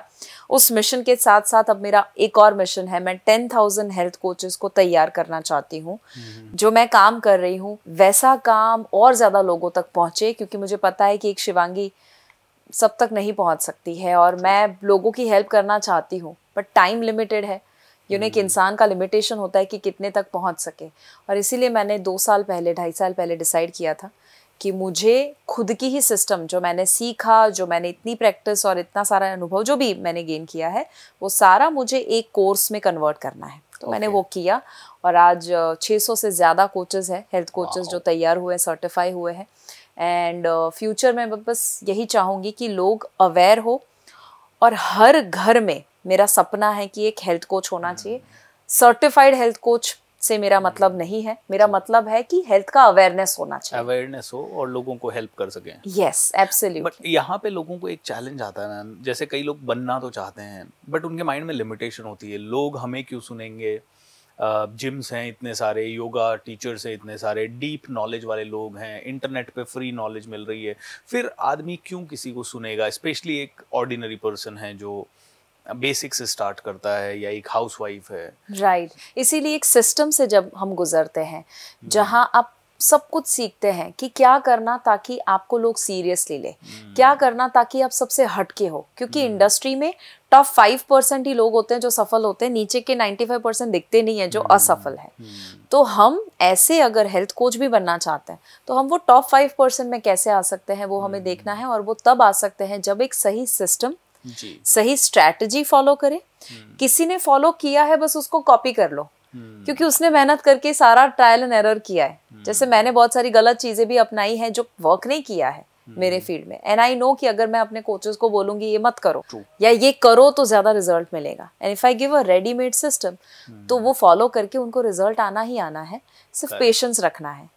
उस मिशन के साथ साथ अब मेरा एक और मिशन है मैं टेन थाउजेंड हेल्थ कोचेस को तैयार करना चाहती हूँ hmm. जो मैं काम कर रही हूँ वैसा काम और ज्यादा लोगों तक पहुंचे क्योंकि मुझे पता है कि एक शिवांगी सब तक नहीं पहुंच सकती है और मैं लोगों की हेल्प करना चाहती हूँ बट टाइम लिमिटेड है यू नो एक इंसान का लिमिटेशन होता है कि कितने तक पहुंच सके और इसीलिए मैंने दो साल पहले ढाई साल पहले डिसाइड किया था कि मुझे खुद की ही सिस्टम जो मैंने सीखा जो मैंने इतनी प्रैक्टिस और इतना सारा अनुभव जो भी मैंने गेन किया है वो सारा मुझे एक कोर्स में कन्वर्ट करना है तो okay. मैंने वो किया और आज 600 से ज़्यादा कोचेज़ हैं हेल्थ कोचेज़ जो तैयार हुए सर्टिफाई हुए हैं एंड फ्यूचर में बस यही चाहूँगी कि लोग अवेयर हो और हर घर में मेरा सपना है कि एक हेल्थ कोच होना चाहिए सर्टिफाइड हेल्थ कोच से मेरा मतलब नहीं है मेरा मतलब है कि हेल्थ का अवेयरनेस होना चाहिए अवेयरनेस हो और लोगों को हेल्प कर सके यस एब्सोल्युटली बट यहाँ पे लोगों को एक चैलेंज आता है ना जैसे कई लोग बनना तो चाहते हैं बट उनके माइंड में लिमिटेशन होती है लोग हमें क्यों सुनेंगे जिम्स हैं इतने सारे योगा टीचर्स हैं इतने सारे डीप नॉलेज वाले लोग हैं इंटरनेट पे फ्री नॉलेज मिल रही है फिर आदमी क्यों किसी को सुनेगा स्पेशली एक ऑर्डिनरी पर्सन है जो uh, बेसिक से स्टार्ट करता है या एक हाउस वाइफ है राइट right. इसीलिए एक सिस्टम से जब हम गुजरते हैं हम्म। जहाँ आप सब कुछ सीखते हैं कि क्या करना ताकि आपको लोग सीरियसली ले हम्म। क्या करना ताकि आप सबसे हटके हो क्योंकि इंडस्ट्री हम्म। में टॉप फाइव परसेंट ही लोग होते हैं जो सफल होते हैं नीचे के नाइन्टी फाइव परसेंट दिखते नहीं है जो असफल है तो हम ऐसे अगर हेल्थ कोच भी बनना चाहते हैं तो हम वो टॉप फाइव परसेंट में कैसे आ सकते हैं वो हमें देखना है और वो तब आ सकते हैं जब एक सही सिस्टम जी सही स्ट्रैटेजी फॉलो करें हम्म। किसी ने फॉलो किया है बस उसको कॉपी कर लो हम्म। क्योंकि उसने मेहनत करके सारा ट्रायल एंड एरर किया है हम्म। जैसे मैंने बहुत सारी गलत चीजें भी अपनाई हैं जो वर्क नहीं किया है मेरे फील्ड में एंड आई नो कि अगर मैं अपने कोचेस को बोलूंगी ये मत करो True. या ये करो तो ज्यादा रिजल्ट मिलेगा and if I give a readymade system तो वो फॉलो करके उनको रिजल्ट आना ही आना है सिर्फ पेशेंस रखना है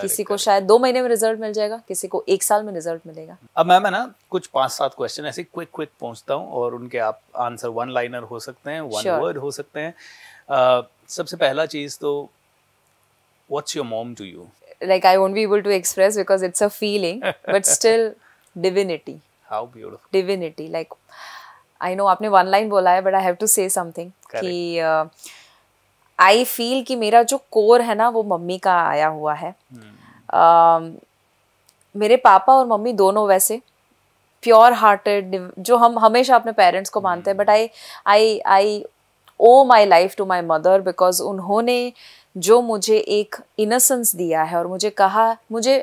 किसी को शायद दो महीने में रिजल्ट मिल जाएगा किसी को एक साल में रिजल्ट मिलेगा अब मैम है ना कुछ पांच सात क्वेश्चन ऐसे क्विक क्विक पहुंचता हूँ और उनके आप आंसर वन लाइनर हो सकते हैं वन वर्ड हो सकते हैं uh, सबसे पहला चीज तो what's your mom to you like I won't be able to express because it's a feeling but still divinity how beautiful divinity like I know आपने वन लाइन बोला है but I have to say something कि uh, I feel कि मेरा जो core है ना वो मम्मी का आया हुआ है uh, मेरे पापा और मम्मी दोनों वैसे प्योर हार्टेड जो हम हमेशा अपने पेरेंट्स को मानते हैं but I I I owe my life to my mother because उन्होंने जो मुझे एक इनसेंस दिया है और मुझे कहा मुझे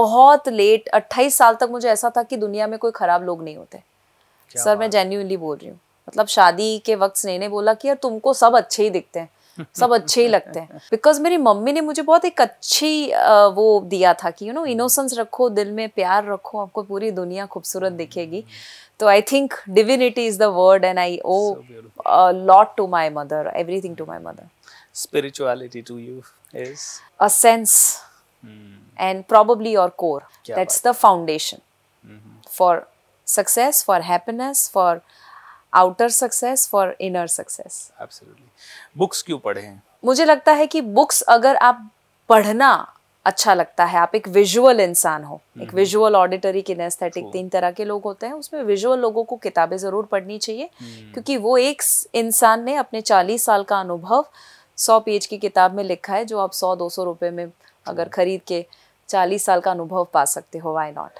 बहुत लेट 28 साल तक मुझे ऐसा था कि दुनिया में कोई ख़राब लोग नहीं होते सर मैं जेन्यूनली बोल रही हूँ मतलब शादी के वक्त स्नेह ने बोला कि यार तुमको सब अच्छे ही दिखते हैं सब अच्छे ही लगते हैं बिकॉज मेरी मम्मी ने मुझे बहुत एक अच्छी वो दिया था कि यू नो इनोसेंस रखो दिल में प्यार रखो आपको पूरी दुनिया खूबसूरत दिखेगी तो I think divinity is the word and I owe lot to my mother everything to my mother spirituality to you is a sense and probably your core that's the foundation for success for happiness for outer success for inner success books क्यों पढ़े हैं मुझे लगता है कि books अगर आप पढ़ना अच्छा लगता है आप एक विजुअल इंसान हो एक विजुअल हम्म। ऑडिटरी की नेस्थेटिक तीन तरह के लोग होते हैं उसमें विजुअल लोगों को किताबें ज़रूर पढ़नी चाहिए हम्म। क्योंकि वो एक इंसान ने अपने चालीस साल का अनुभव सौ पेज की किताब में लिखा है जो आप सौ दो सौ रुपये में अगर खरीद के चालीस साल का अनुभव पा सकते हो why not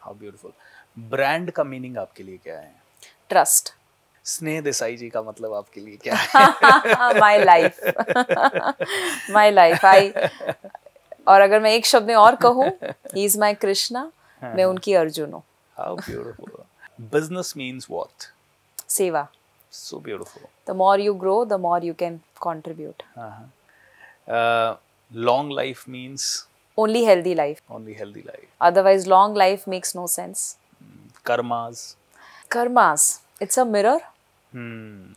how beautiful brand का मीनिंग आपके लिए क्या है ट्रस्ट स्नेह देसाई जी का मतलब आपके लिए क्या है my life my life I और अगर मैं एक शब्द में और कहूं ही इज माय कृष्णा मैं हाँ। उनकी अर्जुन हूं how beautiful business means what seva so beautiful the more you grow the more you can contribute long life means only healthy life only healthy life otherwise long life makes no sense karmas karmas it's a mirror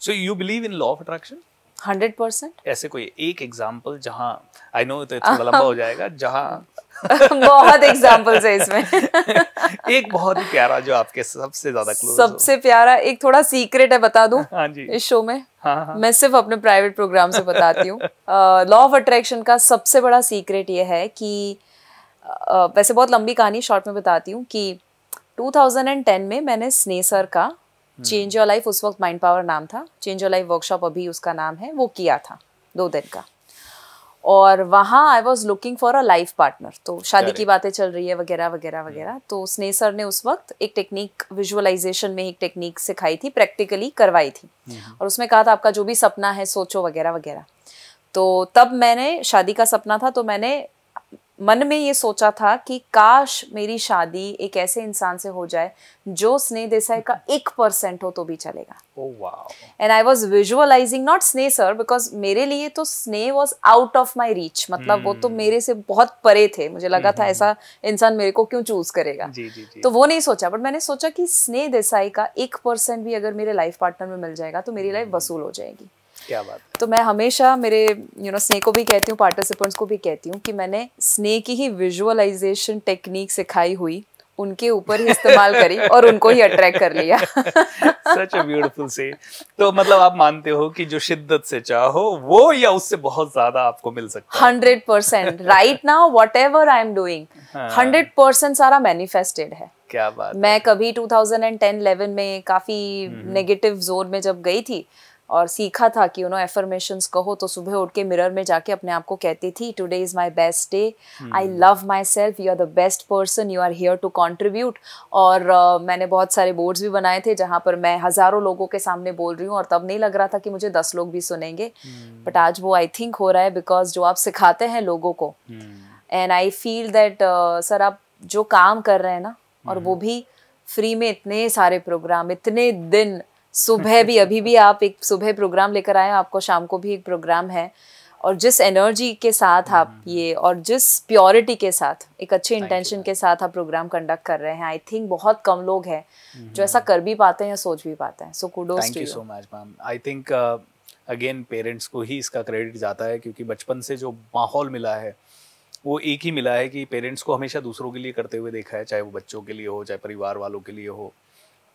so you believe in law of attraction hundred percent ऐसे कोई एक example जहाँ I know तो थोड़ा लंबा हो जाएगा जहाँ [LAUGHS] बहुत एग्जाम्पल्स है इसमें [LAUGHS] एक बहुत ही प्यारा जो आपके सबसे ज्यादा क्लोज सबसे प्यारा एक थोड़ा सीक्रेट है बता दूं हाँ जी इस शो में हाँ हाँ। मैं सिर्फ अपने प्राइवेट प्रोग्राम से बताती हूँ लॉ ऑफ अट्रैक्शन का सबसे बड़ा सीक्रेट ये है कि uh, वैसे बहुत लंबी कहानी शॉर्ट में बताती हूँ कि 2010 में मैंने स्ने सर का चेंज योर लाइफ उस वक्त माइंड पावर नाम था चेंज योर लाइफ वर्कशॉप अभी उसका नाम है वो किया था दो दिन का और वहाँ I was looking for a life partner तो शादी की बातें चल रही है वगैरह वगैरह हम्म। वगैरह तो स्ने सर ने उस वक्त एक टेक्निक विजुअलाइजेशन में एक टेक्निक सिखाई थी प्रैक्टिकली करवाई थी हम्म। और उसमें कहा था आपका जो भी सपना है सोचो वगैरह वगैरह तो तब मैंने शादी का सपना था तो मैंने मन में ये सोचा था कि काश मेरी शादी एक ऐसे इंसान से हो जाए जो स्नेह देसाई का एक परसेंट हो तो भी चलेगा and I was visualizing not Sneh sir because मेरे लिए तो Sneh was out of my reach मतलब hmm. वो तो hmm. मेरे से बहुत परे थे मुझे लगा hmm. था ऐसा hmm, hmm। इंसान मेरे को क्यों चूज करेगा जी, जी, जी. तो वो नहीं सोचा बट मैंने सोचा कि स्नेह देसाई का एक परसेंट भी अगर मेरे लाइफ पार्टनर में मिल जाएगा तो मेरी लाइफ वसूल हो जाएगी क्या बात है? तो मैं हमेशा मेरे यू नो स्नेक को भी कहती हूँ पार्टिसिपेंट्स को भी कहती हूँ कि मैंने स्नेक की ही विजुअलाइजेशन टेक्निक सिखाई हुई उनके ऊपर ही इस्तेमाल करी और उनको ही अट्रैक्ट कर लिया सच अ ब्यूटीफुल से तो मतलब आप मानते हो कि जो शिद्दत से चाहो वो या उससे बहुत ज्यादा आपको मिल सकता है hundred percent right now whatever I am doing hundred percent सारा मैनिफेस्टेड है क्या बात मैं है? कभी 2010-11 में काफी नेगेटिव हम्म। जोन में जब गई थी और सीखा था कि यू नो एफर्मेशंस कहो तो सुबह उठ के मिरर में जाके अपने आप को कहती थी today is my best day I love myself you are the best person you are here to contribute और uh, मैंने बहुत सारे बोर्ड्स भी बनाए थे जहाँ पर मैं हज़ारों लोगों के सामने बोल रही हूँ और तब नहीं लग रहा था कि मुझे दस लोग भी सुनेंगे बट hmm. आज वो आई थिंक हो रहा है बिकॉज जो आप सिखाते हैं लोगों को and I feel that sir आप जो काम कर रहे हैं ना hmm. और वो भी फ्री में इतने सारे प्रोग्राम इतने दिन सुबह भी अभी भी आप एक सुबह प्रोग्राम लेकर आए आपको शाम को भी एक प्रोग्राम है और जिस एनर्जी के साथ आप हम्म। ये और जिस प्योरिटी के साथ एक अच्छे इंटेंशन के साथ आप प्रोग्राम कंडक्ट कर रहे हैं आई थिंक बहुत कम लोग हैं हम्म, जो ऐसा हम्म। कर भी पाते हैं या सोच भी पाते हैं so kudos thank you so much ma'am I think again parents को ही इसका क्रेडिट जाता है क्योंकि बचपन से जो माहौल मिला है वो एक ही मिला है कि पेरेंट्स को हमेशा दूसरों के लिए करते हुए देखा है चाहे वो बच्चों के लिए हो चाहे परिवार वालों के लिए हो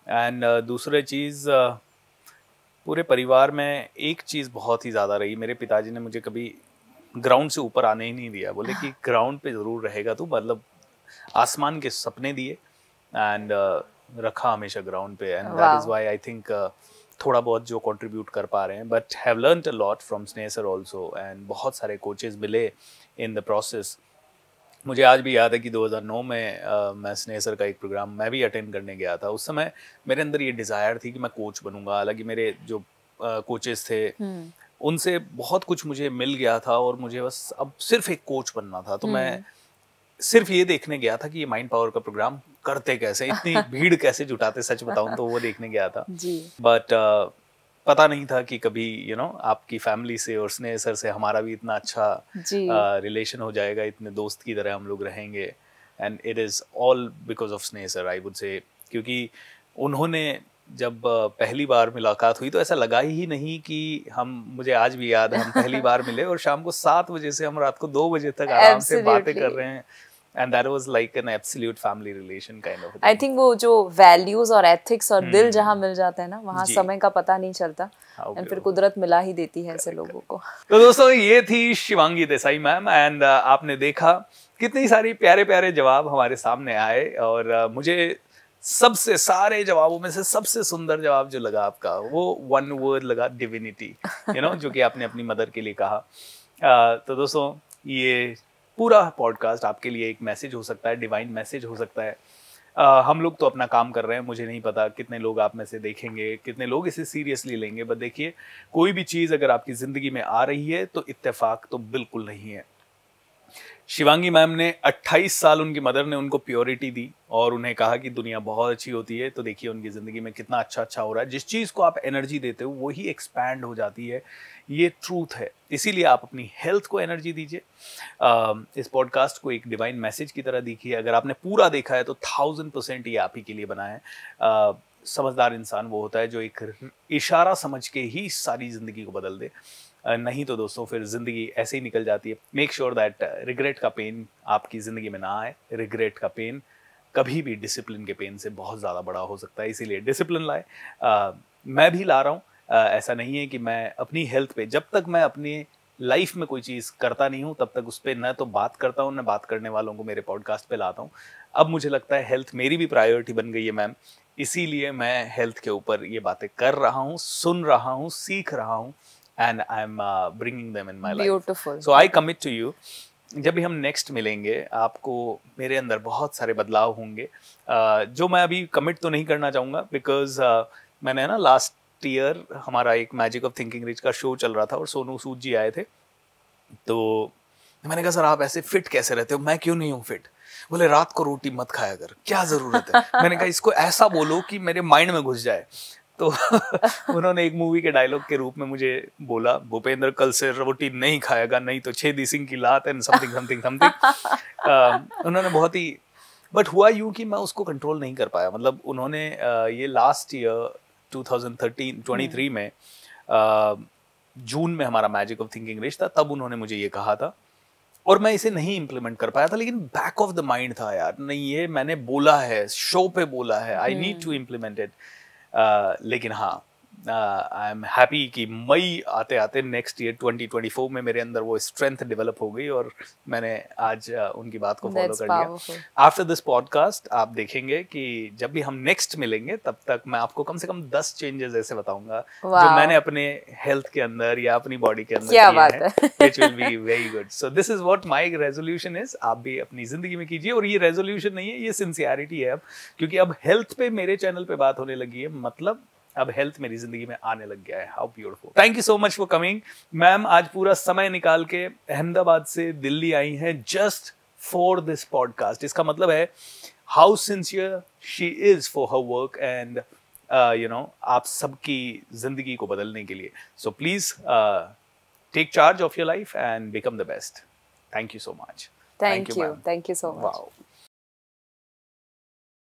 एंड uh, दूसरे चीज़ uh, पूरे परिवार में एक चीज़ बहुत ही ज़्यादा रही मेरे पिताजी ने मुझे कभी ग्राउंड से ऊपर आने ही नहीं दिया बोले कि हाँ। ग्राउंड पे ज़रूर रहेगा तू मतलब आसमान के सपने दिए एंड uh, रखा हमेशा ग्राउंड पे and that is why I think थोड़ा बहुत जो कंट्रीब्यूट कर पा रहे हैं but have learn a lot from Sneh sir also and बहुत सारे कोचेज मिले इन द प्रोसेस मुझे आज भी याद है कि 2009 में आ, मैं स्नेह सर का एक प्रोग्राम मैं भी अटेंड करने गया था उस समय मेरे अंदर ये डिज़ायर थी कि मैं कोच बनूंगा हालांकि मेरे जो कोचेस थे हम्म। उनसे बहुत कुछ मुझे मिल गया था और मुझे बस अब सिर्फ एक कोच बनना था तो मैं हम्म। सिर्फ ये देखने गया था कि ये माइंड पावर का प्रोग्राम करते कैसे इतनी [LAUGHS] भीड़ कैसे जुटाते सच बताऊं तो वो देखने गया था बट पता नहीं था कि कभी यू you नो know, आपकी फैमिली से और स्नेह सर से हमारा भी इतना अच्छा रिलेशन uh, हो जाएगा इतने दोस्त की तरह हम लोग रहेंगे and it is all because of Sneh sir I would say क्योंकि उन्होंने जब पहली बार मुलाकात हुई तो ऐसा लगा ही नहीं कि हम मुझे आज भी याद है हम पहली [LAUGHS] बार मिले और शाम को सात बजे से हम रात को दो बजे तक आराम से बातें कर रहे हैं and that was like an absolute family relation kind of I think वो जो वैल्यूज और एथिक्स और दिल hmm. जहाँ मिल जाते हैं ना वहाँ समय का पता नहीं चलता एंड फिर कुदरत मिला ही देती है ऐसे लोगों को तो दोस्तों ये थी Shivangi Desai ma'am and uh, आपने देखा कितनी सारी प्यारे प्यारे जवाब हमारे सामने आए और uh, मुझे सबसे सारे जवाबों में से सबसे सुंदर जवाब जो लगा आपका वो वन वर्ड लगा डिविनिटी यू नो जो कि आपने अपनी मदर के लिए कहा uh, तो दोस्तों ये पूरा पॉडकास्ट आपके लिए एक मैसेज हो सकता है डिवाइन मैसेज हो सकता है आ, हम लोग तो अपना काम कर रहे हैं मुझे नहीं पता कितने लोग आप में से देखेंगे कितने लोग इसे सीरियसली लेंगे बट देखिए कोई भी चीज़ अगर आपकी ज़िंदगी में आ रही है तो इत्तेफाक तो बिल्कुल नहीं है शिवांगी मैम ने 28 साल उनकी मदर ने उनको प्योरिटी दी और उन्हें कहा कि दुनिया बहुत अच्छी होती है तो देखिए उनकी ज़िंदगी में कितना अच्छा अच्छा हो रहा है जिस चीज़ को आप एनर्जी देते हो वही एक्सपैंड हो जाती है ये ट्रूथ है इसीलिए आप अपनी हेल्थ को एनर्जी दीजिए इस पॉडकास्ट को एक डिवाइन मैसेज की तरह देखिए अगर आपने पूरा देखा है तो थाउजेंड परसेंट ये आप ही के लिए बना है समझदार इंसान वो होता है जो एक इशारा समझ के ही सारी ज़िंदगी को बदल दे नहीं तो दोस्तों फिर ज़िंदगी ऐसे ही निकल जाती है मेक श्योर दैट रिग्रेट का पेन आपकी ज़िंदगी में ना आए रिग्रेट का पेन कभी भी डिसिप्लिन के पेन से बहुत ज़्यादा बड़ा हो सकता है इसीलिए डिसिप्लिन लाए आ, मैं भी ला रहा हूँ ऐसा नहीं है कि मैं अपनी हेल्थ पे जब तक मैं अपने लाइफ में कोई चीज़ करता नहीं हूँ तब तक उस पर न तो बात करता हूँ न बात करने वालों को मेरे पॉडकास्ट पे लाता हूँ अब मुझे लगता है हेल्थ मेरी भी प्रायोरिटी बन गई है मैम इसीलिए मैं हेल्थ के ऊपर ये बातें कर रहा हूँ सुन रहा हूँ सीख रहा हूँ and and uh, bringing them in my Beautiful. life. Beautiful. So I commit to you. जब भी हम नेक्स्ट मिलेंगे आपको मेरे अंदर बहुत सारे बदलाव होंगे uh, जो मैं अभी कमिट तो नहीं करना चाहूँगा बिकॉज uh, मैंने ना लास्ट ईयर हमारा एक मैजिक ऑफ थिंकिंग रिच का शो चल रहा था और सोनू सूद जी आए थे तो मैंने कहा सर आप ऐसे फिट कैसे रहते हो मैं क्यों नहीं हूँ फिट बोले रात को रोटी मत खाया कर क्या जरूरत है मैंने कहा इसको ऐसा बोलो कि मेरे माइंड में घुस जाए तो [LAUGHS] उन्होंने एक मूवी के डायलॉग के रूप में मुझे बोला भूपेंद्र कल से रोटी नहीं खाएगा नहीं तो छेदी सिंह की लात एंड समथिंग समथिंग समथिंग उन्होंने बहुत ही बट हुआ यूं कि मैं उसको कंट्रोल नहीं कर पाया मतलब उन्होंने ये लास्ट ईयर 2013 23 में जून में हमारा मैजिक ऑफ थिंकिंग इंग्लिश था तब उन्होंने मुझे ये कहा था और मैं इसे नहीं इम्प्लीमेंट कर पाया था लेकिन बैक ऑफ द माइंड था यार नहीं ये मैंने बोला है शो पे बोला है I need to implement it लेकिन हाँ आई एम हैप्पी कि मई आते आते नेक्स्ट ईयर 2024 में मेरे अंदर वो स्ट्रेंथ डेवलप हो गई और मैंने आज uh, उनकी बात को फॉलो कर लिया आफ्टर दिस पॉडकास्ट आप देखेंगे कि जब भी हम नेक्स्ट मिलेंगे तब तक मैं आपको कम से कम दस चेंजेस ऐसे बताऊंगा wow. जो मैंने अपने हेल्थ के अंदर या अपनी बॉडी के अंदर क्या बात है will be very good so this is what my resolution is आप भी अपनी जिंदगी में कीजिए और ये रेजोल्यूशन नहीं है ये सिंसियरिटी है अब क्योंकि अब हेल्थ पे मेरे चैनल पे बात होने लगी है मतलब अब हेल्थ मेरी जिंदगी में आने लग गया है how beautiful thank you so much for coming ma'am आज पूरा समय निकाल के अहमदाबाद से दिल्ली आई हैं जस्ट फॉर दिस पॉडकास्ट इसका मतलब है how sincere she is for her work and you know आप सबकी जिंदगी को बदलने के लिए so please take charge of your life and become the best thank you so much thank you thank you so much